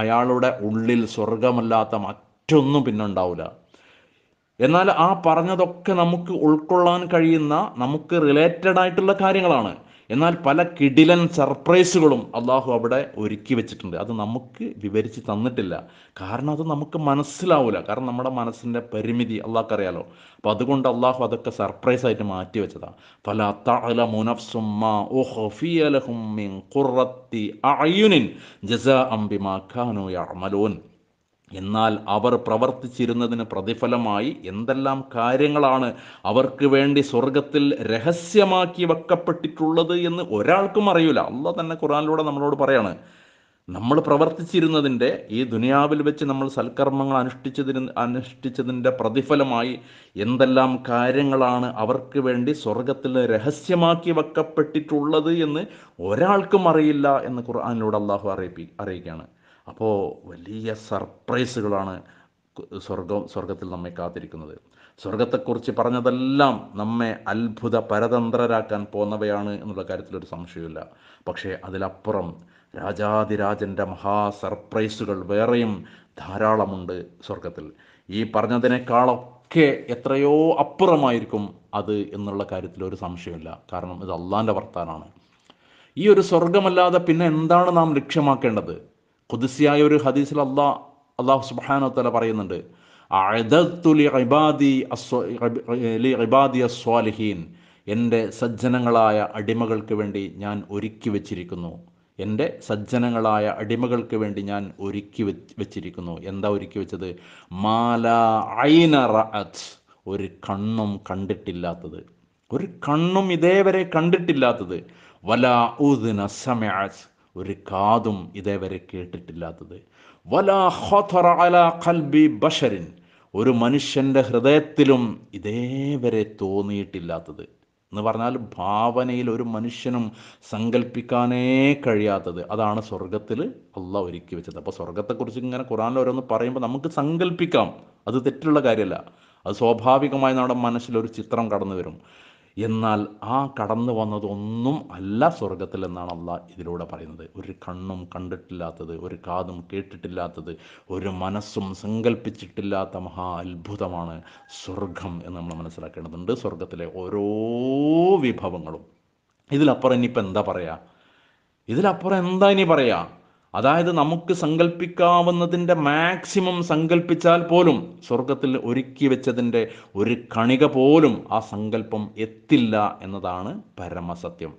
A: അയാളുടെ ഉള്ളിൽ സ്വർഗമല്ലാത്ത മറ്റൊന്നും പിന്നുണ്ടാവില്ല എന്നാൽ ആ പറഞ്ഞതൊക്കെ നമുക്ക് ഉൾക്കൊള്ളാൻ കഴിയുന്ന നമുക്ക് റിലേറ്റഡ് ആയിട്ടുള്ള കാര്യങ്ങളാണ് എന്നാൽ പല കിടിലൻ സർപ്രൈസുകളും അള്ളാഹു അവിടെ ഒരുക്കി വെച്ചിട്ടുണ്ട് അത് നമുക്ക് വിവരിച്ച് തന്നിട്ടില്ല കാരണം അത് നമുക്ക് മനസ്സിലാവില്ല കാരണം നമ്മുടെ മനസ്സിൻ്റെ പരിമിതി അള്ളാഹ് അറിയാലോ അപ്പം അതുകൊണ്ട് അള്ളാഹു അതൊക്കെ സർപ്രൈസ് ആയിട്ട് മാറ്റി വെച്ചതാണ് പല തല മുനഫ്സും എന്നാൽ അവർ പ്രവർത്തിച്ചിരുന്നതിന് പ്രതിഫലമായി എന്തെല്ലാം കാര്യങ്ങളാണ് അവർക്ക് വേണ്ടി സ്വർഗത്തിൽ രഹസ്യമാക്കി വെക്കപ്പെട്ടിട്ടുള്ളത് എന്ന് ഒരാൾക്കും അറിയില്ല അല്ല തന്നെ ഖുറാനിലൂടെ നമ്മളോട് പറയാണ് നമ്മൾ പ്രവർത്തിച്ചിരുന്നതിൻ്റെ ഈ ദുനിയാവിൽ വെച്ച് നമ്മൾ സൽക്കർമ്മങ്ങൾ അനുഷ്ഠിച്ചതിന് അനുഷ്ഠിച്ചതിൻ്റെ പ്രതിഫലമായി എന്തെല്ലാം കാര്യങ്ങളാണ് അവർക്ക് വേണ്ടി സ്വർഗത്തിൽ രഹസ്യമാക്കി വെക്കപ്പെട്ടിട്ടുള്ളത് എന്ന് ഒരാൾക്കും അറിയില്ല എന്ന് ഖുർആാനിലൂടെ അള്ളാഹു അറിയിപ്പി അറിയിക്കുകയാണ് അപ്പോൾ വലിയ സർപ്രൈസുകളാണ് സ്വർഗം സ്വർഗത്തിൽ നമ്മെ കാത്തിരിക്കുന്നത് സ്വർഗത്തെക്കുറിച്ച് പറഞ്ഞതെല്ലാം നമ്മെ അത്ഭുത പരതന്ത്രരാക്കാൻ പോന്നവയാണ് എന്നുള്ള കാര്യത്തിൽ ഒരു സംശയമില്ല പക്ഷേ അതിലപ്പുറം രാജാതിരാജൻ്റെ മഹാ സർപ്രൈസുകൾ വേറെയും ധാരാളമുണ്ട് സ്വർഗത്തിൽ ഈ പറഞ്ഞതിനേക്കാളൊക്കെ എത്രയോ അപ്പുറമായിരിക്കും അത് എന്നുള്ള കാര്യത്തിൽ ഒരു സംശയമില്ല കാരണം ഇത് അള്ളാൻ്റെ വർത്താനാണ് ഈ ഒരു സ്വർഗമല്ലാതെ പിന്നെ എന്താണ് നാം ലക്ഷ്യമാക്കേണ്ടത് കുതിസിയായ ഒരു ഹദീസിൽ അള്ളാ അള്ളാഹു സുബാനോ തല പറയുന്നുണ്ട് എൻ്റെ സജ്ജനങ്ങളായ അടിമകൾക്ക് വേണ്ടി ഞാൻ ഒരുക്കി വച്ചിരിക്കുന്നു എൻ്റെ സജ്ജനങ്ങളായ അടിമകൾക്ക് വേണ്ടി ഞാൻ ഒരുക്കി വെച്ചിരിക്കുന്നു എന്താ ഒരുക്കി വെച്ചത് മാല ഐന ഒരു കണ്ണും കണ്ടിട്ടില്ലാത്തത് ഒരു കണ്ണും ഇതേവരെ കണ്ടിട്ടില്ലാത്തത് വല ഉദ്ന സമയാസ് ഒരു കാതും ഇതേവരെ കേട്ടിട്ടില്ലാത്തത് വലാ ബഷരിൻ ഒരു മനുഷ്യൻ്റെ ഹൃദയത്തിലും ഇതേവരെ തോന്നിയിട്ടില്ലാത്തത് എന്ന് പറഞ്ഞാൽ ഭാവനയിൽ ഒരു മനുഷ്യനും സങ്കല്പിക്കാനേ കഴിയാത്തത് അതാണ് സ്വർഗത്തിൽ അല്ല ഒരുക്കി വെച്ചത് അപ്പോൾ സ്വർഗത്തെക്കുറിച്ച് ഇങ്ങനെ ഖുറാനിൽ ഓരോന്ന് പറയുമ്പോൾ നമുക്ക് സങ്കല്പിക്കാം അത് തെറ്റുള്ള കാര്യമല്ല അത് സ്വാഭാവികമായി നമ്മുടെ മനസ്സിലൊരു ചിത്രം കടന്നു വരും എന്നാൽ ആ കടന്നു വന്നതൊന്നും അല്ല സ്വർഗത്തിൽ എന്നാണ് അല്ല ഇതിലൂടെ പറയുന്നത് ഒരു കണ്ണും കണ്ടിട്ടില്ലാത്തത് ഒരു കാതും കേട്ടിട്ടില്ലാത്തത് ഒരു മനസ്സും സങ്കല്പിച്ചിട്ടില്ലാത്ത മഹാ അത്ഭുതമാണ് സ്വർഗം എന്ന് നമ്മൾ മനസ്സിലാക്കേണ്ടതുണ്ട് സ്വർഗത്തിലെ ഓരോ വിഭവങ്ങളും ഇതിലപ്പുറം ഇനിയിപ്പോൾ എന്താ പറയുക ഇതിലപ്പുറം എന്താ ഇനി പറയുക അതായത് നമുക്ക് സങ്കല്പിക്കാവുന്നതിൻ്റെ മാക്സിമം സങ്കല്പിച്ചാൽ പോലും സ്വർഗത്തിൽ ഒരുക്കി വെച്ചതിൻ്റെ ഒരു കണിക പോലും ആ സങ്കല്പം എത്തില്ല എന്നതാണ് പരമസത്യം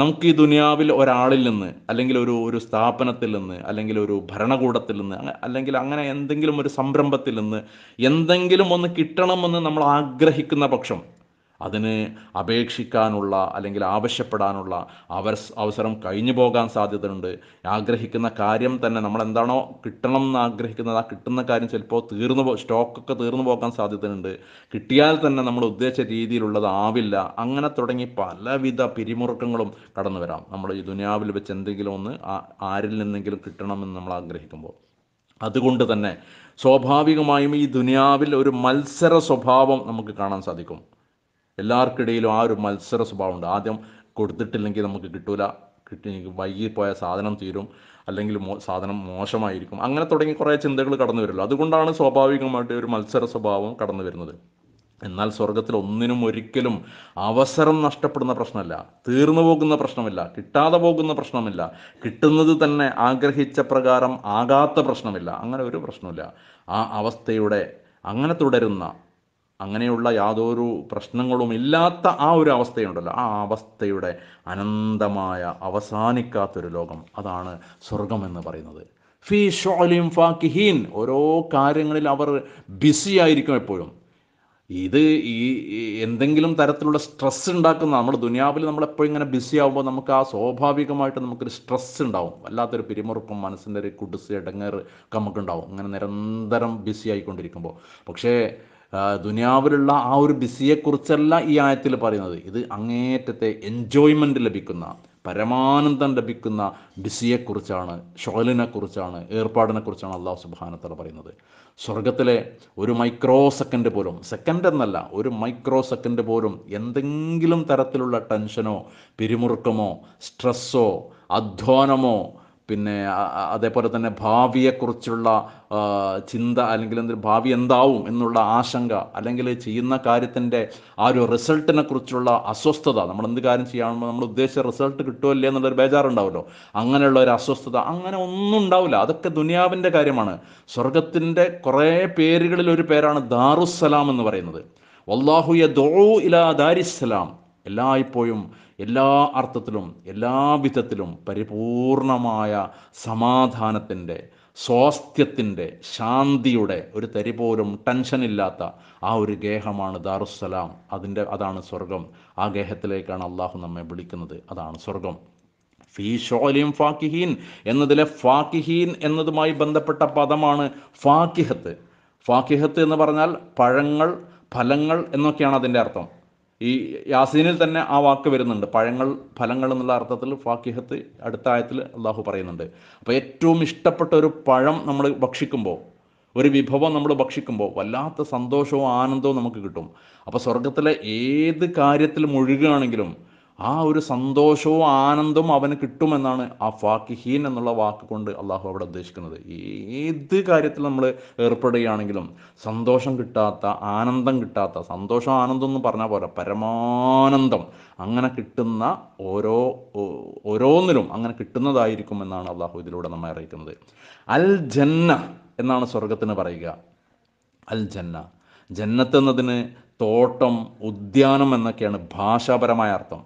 A: നമുക്ക് ഈ ദുനിയാവിൽ ഒരാളിൽ നിന്ന് അല്ലെങ്കിൽ ഒരു ഒരു സ്ഥാപനത്തിൽ നിന്ന് അല്ലെങ്കിൽ ഒരു ഭരണകൂടത്തിൽ നിന്ന് അല്ലെങ്കിൽ അങ്ങനെ എന്തെങ്കിലും ഒരു സംരംഭത്തിൽ നിന്ന് എന്തെങ്കിലും ഒന്ന് കിട്ടണമെന്ന് നമ്മൾ ആഗ്രഹിക്കുന്ന പക്ഷം അതിന് അപേക്ഷിക്കാനുള്ള അല്ലെങ്കിൽ ആവശ്യപ്പെടാനുള്ള അവസരം കഴിഞ്ഞു പോകാൻ സാധ്യതയുണ്ട് ആഗ്രഹിക്കുന്ന കാര്യം തന്നെ നമ്മൾ എന്താണോ കിട്ടണം എന്ന് ആഗ്രഹിക്കുന്നത് ആ കിട്ടുന്ന കാര്യം ചിലപ്പോൾ തീർന്നു പോ സ്റ്റോക്കൊക്കെ തീർന്നു പോകാൻ സാധ്യതയുണ്ട് കിട്ടിയാൽ തന്നെ നമ്മൾ ഉദ്ദേശിച്ച രീതിയിലുള്ളത് ആവില്ല അങ്ങനെ തുടങ്ങി പലവിധ പിരിമുറുക്കങ്ങളും കടന്നു വരാം നമ്മൾ ഈ ദുനിയാവിൽ വെച്ച് എന്തെങ്കിലും ഒന്ന് ആരിൽ നിന്നെങ്കിലും കിട്ടണമെന്ന് നമ്മൾ ആഗ്രഹിക്കുമ്പോൾ അതുകൊണ്ട് തന്നെ സ്വാഭാവികമായും ഈ ദുനിയാവിൽ ഒരു മത്സര സ്വഭാവം നമുക്ക് കാണാൻ സാധിക്കും എല്ലാവർക്കിടയിലും ആ ഒരു മത്സര സ്വഭാവമുണ്ട് ആദ്യം കൊടുത്തിട്ടില്ലെങ്കിൽ നമുക്ക് കിട്ടൂല കിട്ടി വൈകി പോയ സാധനം തീരും അല്ലെങ്കിൽ മോ സാധനം മോശമായിരിക്കും അങ്ങനെ തുടങ്ങി കുറേ ചിന്തകൾ കടന്നു വരുമല്ലോ അതുകൊണ്ടാണ് സ്വാഭാവികമായിട്ട് ഒരു മത്സര സ്വഭാവം കടന്നു വരുന്നത് എന്നാൽ സ്വർഗത്തിൽ ഒന്നിനും ഒരിക്കലും അവസരം നഷ്ടപ്പെടുന്ന പ്രശ്നമല്ല തീർന്നു പോകുന്ന പ്രശ്നമില്ല കിട്ടാതെ പോകുന്ന പ്രശ്നമില്ല കിട്ടുന്നത് തന്നെ ആഗ്രഹിച്ച പ്രകാരം ആകാത്ത പ്രശ്നമില്ല അങ്ങനെ ഒരു പ്രശ്നമില്ല ആ അവസ്ഥയുടെ അങ്ങനെ തുടരുന്ന അങ്ങനെയുള്ള യാതൊരു പ്രശ്നങ്ങളും ഇല്ലാത്ത ആ ഒരു അവസ്ഥയുണ്ടല്ലോ ആ അവസ്ഥയുടെ അനന്തമായ അവസാനിക്കാത്തൊരു ലോകം അതാണ് സ്വർഗം എന്ന് പറയുന്നത് ഫീ ഷോലിം ഫാക്കിഹീൻ ഓരോ കാര്യങ്ങളിൽ അവർ ബിസി ആയിരിക്കും എപ്പോഴും ഇത് ഈ എന്തെങ്കിലും തരത്തിലുള്ള സ്ട്രെസ് ഉണ്ടാക്കുന്ന നമ്മുടെ ദുനിയാവിൽ നമ്മളെപ്പോഴും ഇങ്ങനെ ബിസി ആകുമ്പോൾ നമുക്ക് ആ സ്വാഭാവികമായിട്ട് നമുക്കൊരു സ്ട്രെസ് ഉണ്ടാവും വല്ലാത്തൊരു പിരിമുറുക്കം മനസ്സിൻ്റെ ഒരു കുടിസ് ഇടങ്ങേറ് നമുക്കുണ്ടാവും അങ്ങനെ നിരന്തരം ബിസി ആയിക്കൊണ്ടിരിക്കുമ്പോൾ പക്ഷേ ദുനിയാവിലുള്ള ആ ഒരു ബിസിയെക്കുറിച്ചല്ല ഈ ആയത്തിൽ പറയുന്നത് ഇത് അങ്ങേറ്റത്തെ എൻജോയ്മെൻ്റ് ലഭിക്കുന്ന പരമാനന്ദം ലഭിക്കുന്ന ബിസിയെക്കുറിച്ചാണ് ഷോലിനെക്കുറിച്ചാണ് ഏർപ്പാടിനെക്കുറിച്ചാണ് അള്ളാഹു സുബാനത്തല പറയുന്നത് സ്വർഗത്തിലെ ഒരു മൈക്രോ സെക്കൻഡ് പോലും സെക്കൻഡ് എന്നല്ല ഒരു മൈക്രോ സെക്കൻഡ് പോലും എന്തെങ്കിലും തരത്തിലുള്ള ടെൻഷനോ പിരിമുറുക്കമോ സ്ട്രെസ്സോ അധ്വാനമോ പിന്നെ അതേപോലെ തന്നെ ഭാവിയെക്കുറിച്ചുള്ള ചിന്ത അല്ലെങ്കിൽ എന്ത് ഭാവി എന്താവും എന്നുള്ള ആശങ്ക അല്ലെങ്കിൽ ചെയ്യുന്ന കാര്യത്തിൻ്റെ ആ ഒരു റിസൾട്ടിനെ കുറിച്ചുള്ള അസ്വസ്ഥത നമ്മൾ എന്ത് കാര്യം ചെയ്യാണോ നമ്മൾ ഉദ്ദേശിച്ച റിസൾട്ട് കിട്ടുമല്ലേ എന്നുള്ളൊരു ബേജാറുണ്ടാവുമല്ലോ അങ്ങനെയുള്ള ഒരു അസ്വസ്ഥത അങ്ങനെ ഒന്നും ഉണ്ടാവില്ല അതൊക്കെ ദുനിയാവിൻ്റെ കാര്യമാണ് സ്വർഗത്തിൻ്റെ കുറേ പേരുകളിൽ ഒരു പേരാണ് ദാറുസലാം എന്ന് പറയുന്നത് വല്ലാഹുയ ദോ ഇല ദാരിസ്സലാം എല്ലായ്പ്പോഴും എല്ലാ അർത്ഥത്തിലും എല്ലാ വിധത്തിലും പരിപൂർണമായ സമാധാനത്തിൻ്റെ സ്വാസ്ഥ്യത്തിൻ്റെ ശാന്തിയുടെ ഒരു തരി പോലും ടെൻഷനില്ലാത്ത ആ ഒരു ഗേഹമാണ് ദാറുസ്സലാം അതിൻ്റെ അതാണ് സ്വർഗം ആ ഗേഹത്തിലേക്കാണ് അള്ളാഹു നമ്മെ വിളിക്കുന്നത് അതാണ് സ്വർഗം ഫീ ഷോലിം ഫാക്കിഹീൻ എന്നതിലെ ഫാക്കിഹീൻ എന്നതുമായി ബന്ധപ്പെട്ട പദമാണ് ഫാക്കിഹത്ത് ഫാക്കിഹത്ത് എന്ന് പറഞ്ഞാൽ പഴങ്ങൾ ഫലങ്ങൾ എന്നൊക്കെയാണ് അതിൻ്റെ അർത്ഥം ഈ യാസീനിൽ തന്നെ ആ വാക്ക് വരുന്നുണ്ട് പഴങ്ങൾ ഫലങ്ങൾ എന്നുള്ള അർത്ഥത്തിൽ ഫാക്കിഹത്ത് അടുത്ത ആയത്തിൽ അള്ളാഹു പറയുന്നുണ്ട് അപ്പോൾ ഏറ്റവും ഇഷ്ടപ്പെട്ട ഒരു പഴം നമ്മൾ ഭക്ഷിക്കുമ്പോൾ ഒരു വിഭവം നമ്മൾ ഭക്ഷിക്കുമ്പോൾ വല്ലാത്ത സന്തോഷവും ആനന്ദവും നമുക്ക് കിട്ടും അപ്പോൾ സ്വർഗത്തിലെ ഏത് കാര്യത്തിൽ മുഴുകുകയാണെങ്കിലും ആ ഒരു സന്തോഷവും ആനന്ദവും അവന് കിട്ടുമെന്നാണ് ആ ഫാക്കിഹീൻ എന്നുള്ള വാക്ക് കൊണ്ട് അള്ളാഹു അവിടെ ഉദ്ദേശിക്കുന്നത് ഏത് കാര്യത്തിൽ നമ്മൾ ഏർപ്പെടുകയാണെങ്കിലും സന്തോഷം കിട്ടാത്ത ആനന്ദം കിട്ടാത്ത സന്തോഷം ആനന്ദം എന്ന് പറഞ്ഞാൽ പോരാ പരമാനന്ദം അങ്ങനെ കിട്ടുന്ന ഓരോ ഓരോന്നിലും അങ്ങനെ കിട്ടുന്നതായിരിക്കും എന്നാണ് അള്ളാഹു ഇതിലൂടെ നമ്മെ അറിയിക്കുന്നത് അൽ ജന്ന എന്നാണ് സ്വർഗത്തിന് പറയുക അൽ ജന്ന ജന്നത്ത് എന്നതിന് തോട്ടം ഉദ്യാനം എന്നൊക്കെയാണ് ഭാഷാപരമായ അർത്ഥം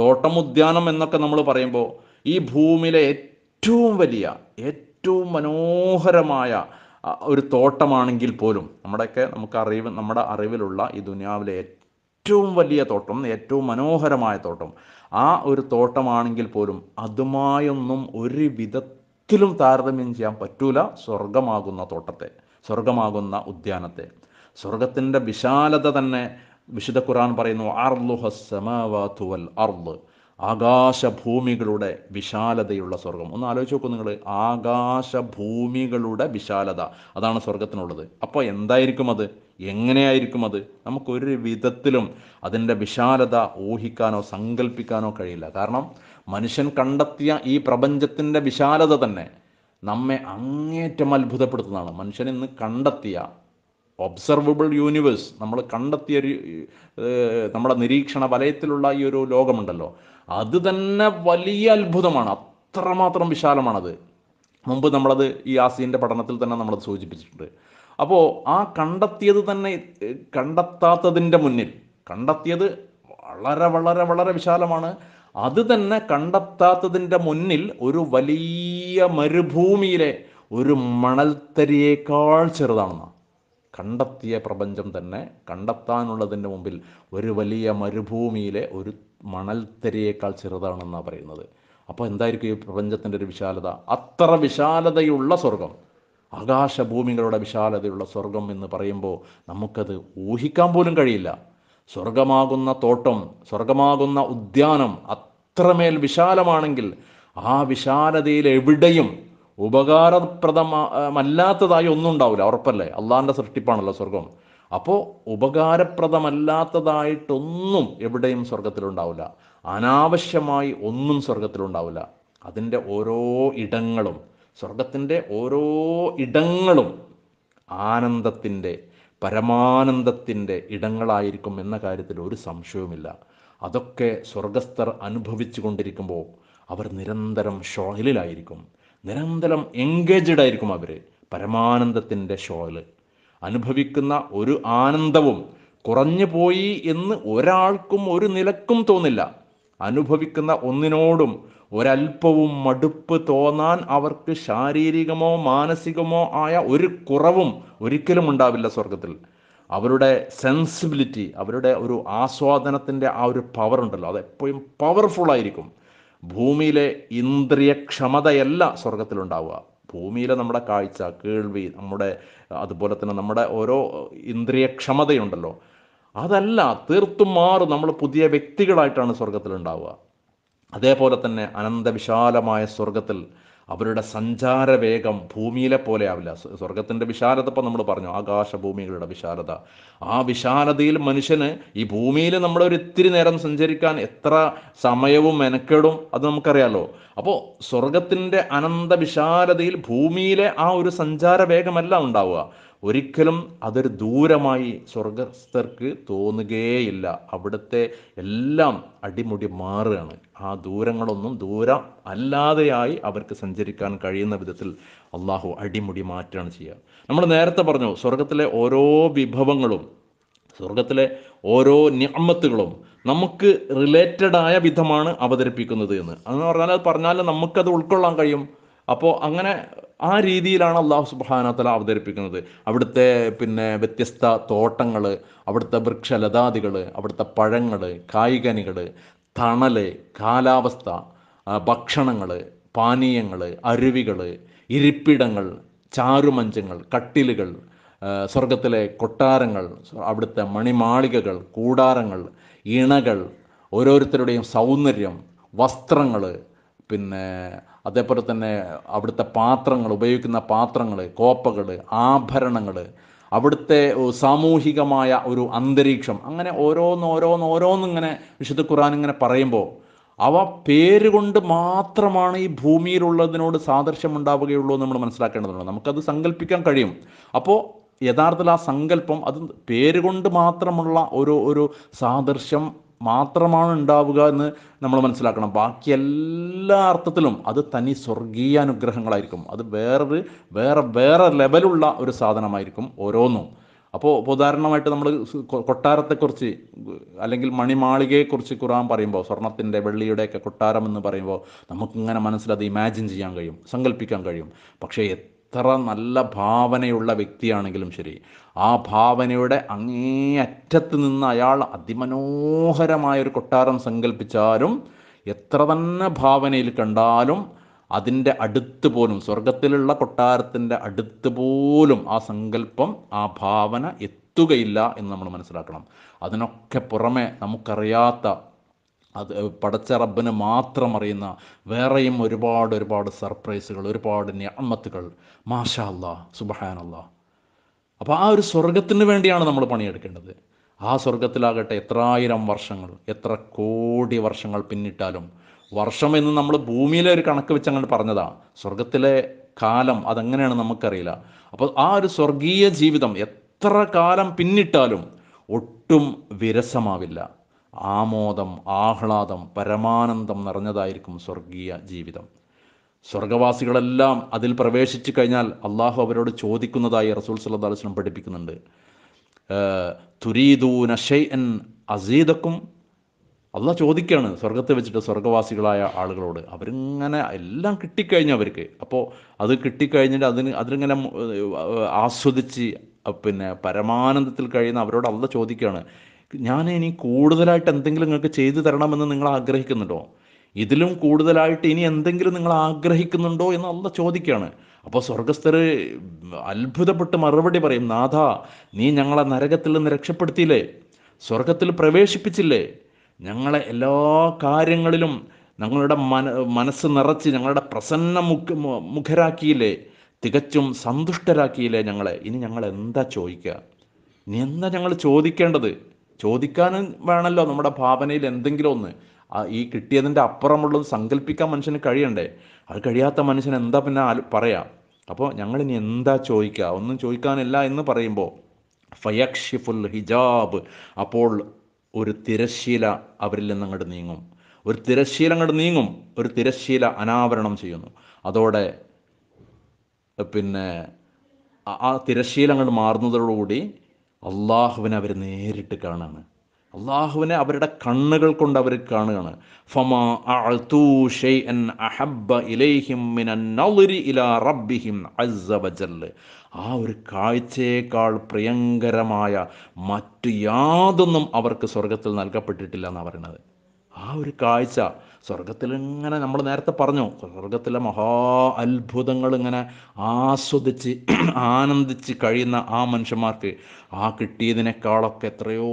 A: തോട്ടം ഉദ്യാനം എന്നൊക്കെ നമ്മൾ പറയുമ്പോൾ ഈ ഭൂമിയിലെ ഏറ്റവും വലിയ ഏറ്റവും മനോഹരമായ ഒരു തോട്ടമാണെങ്കിൽ പോലും നമ്മുടെയൊക്കെ നമുക്ക് അറിവ് നമ്മുടെ അറിവിലുള്ള ഈ ദുനിയാവിലെ ഏറ്റവും വലിയ തോട്ടം ഏറ്റവും മനോഹരമായ തോട്ടം ആ ഒരു തോട്ടമാണെങ്കിൽ പോലും അതുമായൊന്നും ഒരു വിധത്തിലും താരതമ്യം ചെയ്യാൻ പറ്റൂല സ്വർഗമാകുന്ന തോട്ടത്തെ സ്വർഗമാകുന്ന ഉദ്യാനത്തെ സ്വർഗത്തിൻ്റെ വിശാലത തന്നെ വിശുദ്ധ ഖുറാൻ പറയുന്നു അർലുഹസ്സമാവാത്തു വൽ അർദ് ആകാശഭൂമികളുടെ വിശാലതയുള്ള സ്വർഗം ഒന്ന് ആലോചിച്ച് നോക്കൂ നിങ്ങൾ ആകാശഭൂമികളുടെ വിശാലത അതാണ് സ്വർഗത്തിനുള്ളത് അപ്പോൾ എന്തായിരിക്കും അത് എങ്ങനെയായിരിക്കും അത് നമുക്കൊരു വിധത്തിലും അതിൻ്റെ വിശാലത ഊഹിക്കാനോ സങ്കല്പിക്കാനോ കഴിയില്ല കാരണം മനുഷ്യൻ കണ്ടെത്തിയ ഈ പ്രപഞ്ചത്തിൻ്റെ വിശാലത തന്നെ നമ്മെ അങ്ങേറ്റം അത്ഭുതപ്പെടുത്തുന്നതാണ് മനുഷ്യൻ ഇന്ന് കണ്ടെത്തിയ ഒബ്സർവബിൾ യൂണിവേഴ്സ് നമ്മൾ കണ്ടെത്തിയ ഒരു നമ്മുടെ നിരീക്ഷണ വലയത്തിലുള്ള ഈ ഒരു ലോകമുണ്ടല്ലോ അത് തന്നെ വലിയ അത്ഭുതമാണ് അത്രമാത്രം വിശാലമാണത് മുമ്പ് നമ്മളത് ഈ ആസിയൻ്റെ പഠനത്തിൽ തന്നെ നമ്മളത് സൂചിപ്പിച്ചിട്ടുണ്ട് അപ്പോൾ ആ കണ്ടെത്തിയത് തന്നെ കണ്ടെത്താത്തതിൻ്റെ മുന്നിൽ കണ്ടെത്തിയത് വളരെ വളരെ വളരെ വിശാലമാണ് അത് തന്നെ കണ്ടെത്താത്തതിൻ്റെ മുന്നിൽ ഒരു വലിയ മരുഭൂമിയിലെ ഒരു മണൽത്തരിയേക്കാൾ ചെറുതാണെന്നാണ് കണ്ടെത്തിയ പ്രപഞ്ചം തന്നെ കണ്ടെത്താനുള്ളതിൻ്റെ മുമ്പിൽ ഒരു വലിയ മരുഭൂമിയിലെ ഒരു മണൽത്തരിയേക്കാൾ ചെറുതാണെന്നാണ് പറയുന്നത് അപ്പോൾ എന്തായിരിക്കും ഈ പ്രപഞ്ചത്തിൻ്റെ ഒരു വിശാലത അത്ര വിശാലതയുള്ള സ്വർഗം ആകാശഭൂമികളുടെ വിശാലതയുള്ള സ്വർഗം എന്ന് പറയുമ്പോൾ നമുക്കത് ഊഹിക്കാൻ പോലും കഴിയില്ല സ്വർഗമാകുന്ന തോട്ടം സ്വർഗമാകുന്ന ഉദ്യാനം അത്രമേൽ വിശാലമാണെങ്കിൽ ആ വിശാലതയിൽ എവിടെയും ഉപകാരപ്രദമല്ലാത്തതായി ഒന്നും ഉണ്ടാവില്ല ഉറപ്പല്ലേ അള്ളാഹിൻ്റെ സൃഷ്ടിപ്പാണല്ലോ സ്വർഗം അപ്പോൾ ഉപകാരപ്രദമല്ലാത്തതായിട്ടൊന്നും എവിടെയും സ്വർഗത്തിലുണ്ടാവില്ല അനാവശ്യമായി ഒന്നും സ്വർഗത്തിലുണ്ടാവില്ല അതിൻ്റെ ഓരോ ഇടങ്ങളും സ്വർഗത്തിൻ്റെ ഓരോ ഇടങ്ങളും ആനന്ദത്തിൻ്റെ പരമാനന്ദത്തിൻ്റെ ഇടങ്ങളായിരിക്കും എന്ന കാര്യത്തിൽ ഒരു സംശയവുമില്ല അതൊക്കെ സ്വർഗസ്ഥർ അനുഭവിച്ചു കൊണ്ടിരിക്കുമ്പോൾ അവർ നിരന്തരം ഷോഹിലായിരിക്കും നിരന്തരം എൻഗേജഡ് ആയിരിക്കും അവർ പരമാനന്ദത്തിൻ്റെ ഷോയിൽ അനുഭവിക്കുന്ന ഒരു ആനന്ദവും കുറഞ്ഞു പോയി എന്ന് ഒരാൾക്കും ഒരു നിലക്കും തോന്നില്ല അനുഭവിക്കുന്ന ഒന്നിനോടും ഒരല്പവും മടുപ്പ് തോന്നാൻ അവർക്ക് ശാരീരികമോ മാനസികമോ ആയ ഒരു കുറവും ഒരിക്കലും ഉണ്ടാവില്ല സ്വർഗത്തിൽ അവരുടെ സെൻസിബിലിറ്റി അവരുടെ ഒരു ആസ്വാദനത്തിൻ്റെ ആ ഒരു പവർ ഉണ്ടല്ലോ അത് എപ്പോഴും പവർഫുൾ ആയിരിക്കും ഭൂമിയിലെ ഇന്ദ്രിയക്ഷമതയല്ല സ്വർഗത്തിലുണ്ടാവുക ഭൂമിയിലെ നമ്മുടെ കാഴ്ച കേൾവി നമ്മുടെ അതുപോലെ തന്നെ നമ്മുടെ ഓരോ ഇന്ദ്രിയക്ഷമതയുണ്ടല്ലോ അതല്ല തീർത്തും മാറി നമ്മൾ പുതിയ വ്യക്തികളായിട്ടാണ് സ്വർഗത്തിലുണ്ടാവുക അതേപോലെ തന്നെ അനന്തവിശാലമായ സ്വർഗത്തിൽ അവരുടെ സഞ്ചാര വേഗം ഭൂമിയിലെ പോലെ ആവില്ല സ്വർഗത്തിൻ്റെ വിശാലത ഇപ്പം നമ്മൾ പറഞ്ഞു ആകാശഭൂമികളുടെ വിശാലത ആ വിശാലതയിൽ മനുഷ്യന് ഈ ഭൂമിയിൽ നമ്മൾ ഒരു ഇത്തിരി നേരം സഞ്ചരിക്കാൻ എത്ര സമയവും മെനക്കെടും അത് നമുക്കറിയാലോ അപ്പോൾ സ്വർഗത്തിൻ്റെ അനന്ത വിശാലതയിൽ ഭൂമിയിലെ ആ ഒരു സഞ്ചാര വേഗമല്ല ഉണ്ടാവുക ഒരിക്കലും അതൊരു ദൂരമായി സ്വർഗസ്ഥർക്ക് തോന്നുകയേയില്ല അവിടുത്തെ എല്ലാം അടിമുടി മാറുകയാണ് ആ ദൂരങ്ങളൊന്നും ദൂരം അല്ലാതെയായി അവർക്ക് സഞ്ചരിക്കാൻ കഴിയുന്ന വിധത്തിൽ അള്ളാഹു അടിമുടി മാറ്റുകയാണ് ചെയ്യുക നമ്മൾ നേരത്തെ പറഞ്ഞു സ്വർഗത്തിലെ ഓരോ വിഭവങ്ങളും സ്വർഗത്തിലെ ഓരോ ഞമ്മത്തുകളും നമുക്ക് റിലേറ്റഡായ വിധമാണ് അവതരിപ്പിക്കുന്നത് എന്ന് അതെന്ന് പറഞ്ഞാൽ അത് പറഞ്ഞാൽ നമുക്കത് ഉൾക്കൊള്ളാൻ കഴിയും അപ്പോൾ അങ്ങനെ ആ രീതിയിലാണ് അള്ളാഹു സുബാനത്തല അവതരിപ്പിക്കുന്നത് അവിടുത്തെ പിന്നെ വ്യത്യസ്ത തോട്ടങ്ങൾ അവിടുത്തെ വൃക്ഷലതാദികൾ അവിടുത്തെ പഴങ്ങൾ കായികനികൾ തണല് കാലാവസ്ഥ ഭക്ഷണങ്ങൾ പാനീയങ്ങൾ അരുവികൾ ഇരിപ്പിടങ്ങൾ ചാരുമഞ്ചങ്ങൾ കട്ടിലുകൾ സ്വർഗത്തിലെ കൊട്ടാരങ്ങൾ അവിടുത്തെ മണിമാളികകൾ കൂടാരങ്ങൾ ഇണകൾ ഓരോരുത്തരുടെയും സൗന്ദര്യം വസ്ത്രങ്ങൾ പിന്നെ അതേപോലെ തന്നെ അവിടുത്തെ പാത്രങ്ങൾ ഉപയോഗിക്കുന്ന പാത്രങ്ങൾ കോപ്പകൾ ആഭരണങ്ങൾ അവിടുത്തെ സാമൂഹികമായ ഒരു അന്തരീക്ഷം അങ്ങനെ ഓരോന്നോരോന്ന് ഓരോന്നിങ്ങനെ വിശുദ്ധ ഖുർആൻ ഇങ്ങനെ പറയുമ്പോൾ അവ പേരുകൊണ്ട് മാത്രമാണ് ഈ ഭൂമിയിലുള്ളതിനോട് സാദൃശ്യം ഉണ്ടാവുകയുള്ളൂ എന്ന് നമ്മൾ മനസ്സിലാക്കേണ്ടതുണ്ട് നമുക്കത് സങ്കല്പിക്കാൻ കഴിയും അപ്പോൾ യഥാർത്ഥത്തിൽ ആ സങ്കല്പം അത് പേരുകൊണ്ട് മാത്രമുള്ള ഒരു ഒരു സാദൃശ്യം മാത്രമാണ് ഉണ്ടാവുക എന്ന് നമ്മൾ മനസ്സിലാക്കണം ബാക്കി എല്ലാ അർത്ഥത്തിലും അത് തനി സ്വർഗീയ അനുഗ്രഹങ്ങളായിരിക്കും അത് വേറൊരു വേറെ വേറെ ലെവലുള്ള ഒരു സാധനമായിരിക്കും ഓരോന്നും അപ്പോൾ ഉദാഹരണമായിട്ട് നമ്മൾ കൊട്ടാരത്തെക്കുറിച്ച് അല്ലെങ്കിൽ മണിമാളികയെക്കുറിച്ച് ഖുറാൻ പറയുമ്പോൾ സ്വർണത്തിൻ്റെ വെള്ളിയുടെയൊക്കെ കൊട്ടാരം എന്ന് പറയുമ്പോൾ നമുക്കിങ്ങനെ മനസ്സിലത് ഇമാജിൻ ചെയ്യാൻ കഴിയും സങ്കല്പിക്കാൻ കഴിയും പക്ഷേ എത്ര നല്ല ഭാവനയുള്ള വ്യക്തിയാണെങ്കിലും ശരി ആ ഭാവനയുടെ അങ്ങേയറ്റത്ത് നിന്ന് അയാൾ അതിമനോഹരമായ ഒരു കൊട്ടാരം സങ്കല്പിച്ചാലും എത്ര തന്നെ ഭാവനയിൽ കണ്ടാലും അതിൻ്റെ അടുത്ത് പോലും സ്വർഗത്തിലുള്ള കൊട്ടാരത്തിൻ്റെ അടുത്ത് പോലും ആ സങ്കല്പം ആ ഭാവന എത്തുകയില്ല എന്ന് നമ്മൾ മനസ്സിലാക്കണം അതിനൊക്കെ പുറമെ നമുക്കറിയാത്ത അത് പടച്ച റബ്ബിനെ മാത്രം അറിയുന്ന വേറെയും ഒരുപാട് ഒരുപാട് സർപ്രൈസുകൾ ഒരുപാട് ഞാമത്തുകൾ മാഷാ അല്ലാ സുബഹാനല്ല അപ്പോൾ ആ ഒരു സ്വർഗത്തിന് വേണ്ടിയാണ് നമ്മൾ പണിയെടുക്കേണ്ടത് ആ സ്വർഗത്തിലാകട്ടെ എത്രായിരം വർഷങ്ങൾ എത്ര കോടി വർഷങ്ങൾ പിന്നിട്ടാലും വർഷം എന്ന് നമ്മൾ ഭൂമിയിലെ ഒരു കണക്ക് വെച്ച് അങ്ങനെ പറഞ്ഞതാ സ്വർഗത്തിലെ കാലം അതെങ്ങനെയാണ് നമുക്കറിയില്ല അപ്പോൾ ആ ഒരു സ്വർഗീയ ജീവിതം എത്ര കാലം പിന്നിട്ടാലും ഒട്ടും വിരസമാവില്ല ആമോദം ആഹ്ലാദം പരമാനന്ദം നിറഞ്ഞതായിരിക്കും സ്വർഗീയ ജീവിതം സ്വർഗവാസികളെല്ലാം അതിൽ പ്രവേശിച്ചു കഴിഞ്ഞാൽ അള്ളാഹു അവരോട് ചോദിക്കുന്നതായി റസൂൽ സല്ലാ വസ്ലം പഠിപ്പിക്കുന്നുണ്ട് നഷൈ എൻ അസീദക്കും അള്ളാഹ് ചോദിക്കുകയാണ് സ്വർഗത്തെ വെച്ചിട്ട് സ്വർഗവാസികളായ ആളുകളോട് അവരിങ്ങനെ എല്ലാം കിട്ടിക്കഴിഞ്ഞു അവർക്ക് അപ്പോൾ അത് കിട്ടിക്കഴിഞ്ഞിട്ട് അതിന് അതിലിങ്ങനെ ആസ്വദിച്ച് പിന്നെ പരമാനന്ദത്തിൽ കഴിയുന്ന അവരോട് അള്ള ചോദിക്കുകയാണ് ഞാൻ ഇനി കൂടുതലായിട്ട് എന്തെങ്കിലും നിങ്ങൾക്ക് ചെയ്തു തരണമെന്ന് നിങ്ങൾ ആഗ്രഹിക്കുന്നുണ്ടോ ഇതിലും കൂടുതലായിട്ട് ഇനി എന്തെങ്കിലും നിങ്ങൾ ആഗ്രഹിക്കുന്നുണ്ടോ എന്ന് അല്ല ചോദിക്കുകയാണ് അപ്പോൾ സ്വർഗസ്ഥർ അത്ഭുതപ്പെട്ട് മറുപടി പറയും നാഥ നീ ഞങ്ങളെ നരകത്തിൽ നിന്ന് രക്ഷപ്പെടുത്തിയില്ലേ സ്വർഗത്തിൽ പ്രവേശിപ്പിച്ചില്ലേ ഞങ്ങളെ എല്ലാ കാര്യങ്ങളിലും ഞങ്ങളുടെ മന മനസ്സ് നിറച്ച് ഞങ്ങളുടെ പ്രസന്ന മുഖ മുഖരാക്കിയില്ലേ തികച്ചും സന്തുഷ്ടരാക്കിയില്ലേ ഞങ്ങളെ ഇനി ഞങ്ങൾ എന്താ ചോദിക്കുക ഇനി എന്താ ഞങ്ങൾ ചോദിക്കേണ്ടത് ചോദിക്കാനും വേണമല്ലോ നമ്മുടെ ഭാവനയിൽ എന്തെങ്കിലും ഒന്ന് ഈ കിട്ടിയതിൻ്റെ അപ്പുറമുള്ളത് സങ്കല്പിക്കാൻ മനുഷ്യന് കഴിയണ്ടേ അത് കഴിയാത്ത മനുഷ്യൻ എന്താ പിന്നെ പറയാ അപ്പോൾ ഇനി എന്താ ചോദിക്കുക ഒന്നും ചോദിക്കാനില്ല എന്ന് പറയുമ്പോൾ ഫയക്ഷിഫുൽ ഹിജാബ് അപ്പോൾ ഒരു തിരശ്ശീല അവരിൽ നിന്ന് അങ്ങോട്ട് നീങ്ങും ഒരു തിരശ്ശീല അങ്ങോട്ട് നീങ്ങും ഒരു തിരശ്ശീല അനാവരണം ചെയ്യുന്നു അതോടെ പിന്നെ ആ തിരശ്ശീല അങ്ങോട്ട് മാറുന്നതോടുകൂടി അള്ളാഹുവിനെ അവർ നേരിട്ട് കാണാണ് അള്ളാഹുവിനെ അവരുടെ കണ്ണുകൾ കൊണ്ട് അവർ കാണുകയാണ് ആ ഒരു കാഴ്ചയേക്കാൾ പ്രിയങ്കരമായ മറ്റു യാതൊന്നും അവർക്ക് സ്വർഗത്തിൽ നൽകപ്പെട്ടിട്ടില്ല എന്നാണ് പറയുന്നത് ആ ഒരു കാഴ്ച സ്വർഗത്തിൽ ഇങ്ങനെ നമ്മൾ നേരത്തെ പറഞ്ഞു സ്വർഗത്തിലെ മഹാ അത്ഭുതങ്ങൾ ഇങ്ങനെ ആസ്വദിച്ച് ആനന്ദിച്ച് കഴിയുന്ന ആ മനുഷ്യന്മാർക്ക് ആ കിട്ടിയതിനേക്കാളൊക്കെ എത്രയോ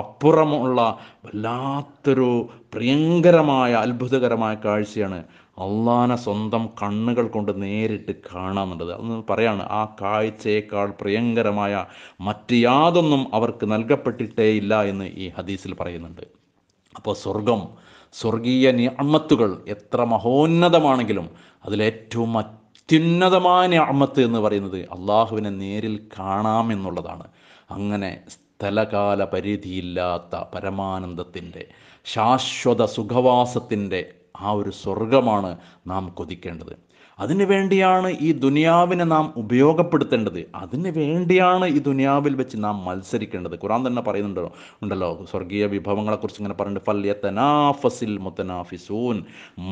A: അപ്പുറമുള്ള വല്ലാത്തൊരു പ്രിയങ്കരമായ അത്ഭുതകരമായ കാഴ്ചയാണ് അള്ളാനെ സ്വന്തം കണ്ണുകൾ കൊണ്ട് നേരിട്ട് കാണാമെന്നുള്ളത് അതൊന്ന് പറയാണ് ആ കാഴ്ചയേക്കാൾ പ്രിയങ്കരമായ മറ്റ് യാതൊന്നും അവർക്ക് ഇല്ല എന്ന് ഈ ഹദീസിൽ പറയുന്നുണ്ട് അപ്പോൾ സ്വർഗം സ്വർഗീയ ഞാമത്തുകൾ എത്ര മഹോന്നതമാണെങ്കിലും അതിലേറ്റവും അത്യുന്നതമായ ഞാമത്ത് എന്ന് പറയുന്നത് അള്ളാഹുവിനെ നേരിൽ കാണാമെന്നുള്ളതാണ് അങ്ങനെ സ്ഥലകാല പരിധിയില്ലാത്ത പരമാനന്ദത്തിൻ്റെ ശാശ്വത സുഖവാസത്തിൻ്റെ ആ ഒരു സ്വർഗമാണ് നാം കൊതിക്കേണ്ടത് അതിനു വേണ്ടിയാണ് ഈ ദുനിയാവിനെ നാം ഉപയോഗപ്പെടുത്തേണ്ടത് അതിനു വേണ്ടിയാണ് ഈ ദുനിയാവിൽ വെച്ച് നാം മത്സരിക്കേണ്ടത് ഖുറാൻ തന്നെ പറയുന്നുണ്ടല്ലോ ഉണ്ടല്ലോ സ്വർഗീയ വിഭവങ്ങളെക്കുറിച്ച് ഇങ്ങനെ പറഞ്ഞിട്ട് ഫല്യത്തനാഫസിൽ മുത്തനാഫിസൂൻ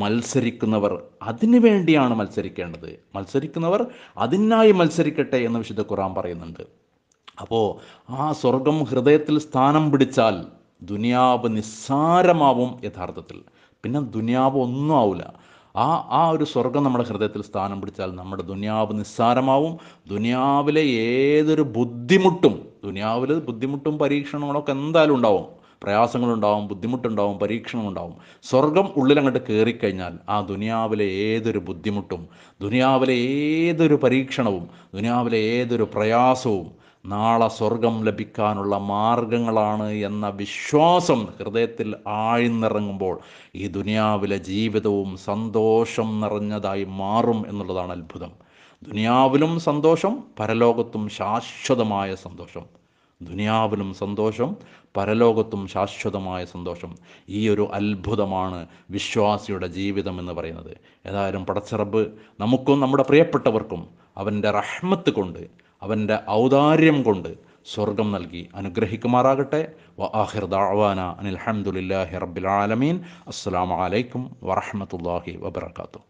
A: മത്സരിക്കുന്നവർ അതിനു വേണ്ടിയാണ് മത്സരിക്കേണ്ടത് മത്സരിക്കുന്നവർ അതിനായി മത്സരിക്കട്ടെ എന്ന് വിശുദ്ധ ഖുറാൻ പറയുന്നുണ്ട് അപ്പോൾ ആ സ്വർഗം ഹൃദയത്തിൽ സ്ഥാനം പിടിച്ചാൽ ദുനിയാവ് നിസ്സാരമാവും യഥാർത്ഥത്തിൽ പിന്നെ ദുനിയാവ് ഒന്നും ആവില്ല ആ ആ ഒരു സ്വർഗം നമ്മുടെ ഹൃദയത്തിൽ സ്ഥാനം പിടിച്ചാൽ നമ്മുടെ ദുനിയാവ് നിസ്സാരമാവും ദുനിയാവിലെ ഏതൊരു ബുദ്ധിമുട്ടും ദുനിയാവിൽ ബുദ്ധിമുട്ടും പരീക്ഷണങ്ങളൊക്കെ എന്തായാലും ഉണ്ടാവും പ്രയാസങ്ങളുണ്ടാവും ബുദ്ധിമുട്ടുണ്ടാവും ഉണ്ടാവും സ്വർഗം ഉള്ളിലങ്ങോട്ട് കയറിക്കഴിഞ്ഞാൽ ആ ദുനിയാവിലെ ഏതൊരു ബുദ്ധിമുട്ടും ദുനിയാവിലെ ഏതൊരു പരീക്ഷണവും ദുനിയാവിലെ ഏതൊരു പ്രയാസവും നാളെ സ്വർഗം ലഭിക്കാനുള്ള മാർഗങ്ങളാണ് എന്ന വിശ്വാസം ഹൃദയത്തിൽ ആഴ്ന്നിറങ്ങുമ്പോൾ ഈ ദുനിയാവിലെ ജീവിതവും സന്തോഷം നിറഞ്ഞതായി മാറും എന്നുള്ളതാണ് അത്ഭുതം ദുനിയാവിലും സന്തോഷം പരലോകത്തും ശാശ്വതമായ സന്തോഷം ദുനിയാവിലും സന്തോഷം പരലോകത്തും ശാശ്വതമായ സന്തോഷം ഈ ഒരു അത്ഭുതമാണ് വിശ്വാസിയുടെ ജീവിതം എന്ന് പറയുന്നത് ഏതായാലും പടച്ചിറബ് നമുക്കും നമ്മുടെ പ്രിയപ്പെട്ടവർക്കും അവൻ്റെ റഹ്മത്ത് കൊണ്ട് അവൻ്റെ ഔദാര്യം കൊണ്ട് സ്വർഗം നൽകി അനുഗ്രഹിക്കുമാറാകട്ടെ വ ആഹിർ ദാവാന അനിൽഹമുല്ലാഹി റബ്ബിൽ ആലമീൻ അസ്സാം വലൈക്കും വാഹമത്തല്ലാഹി വബർക്കാത്തു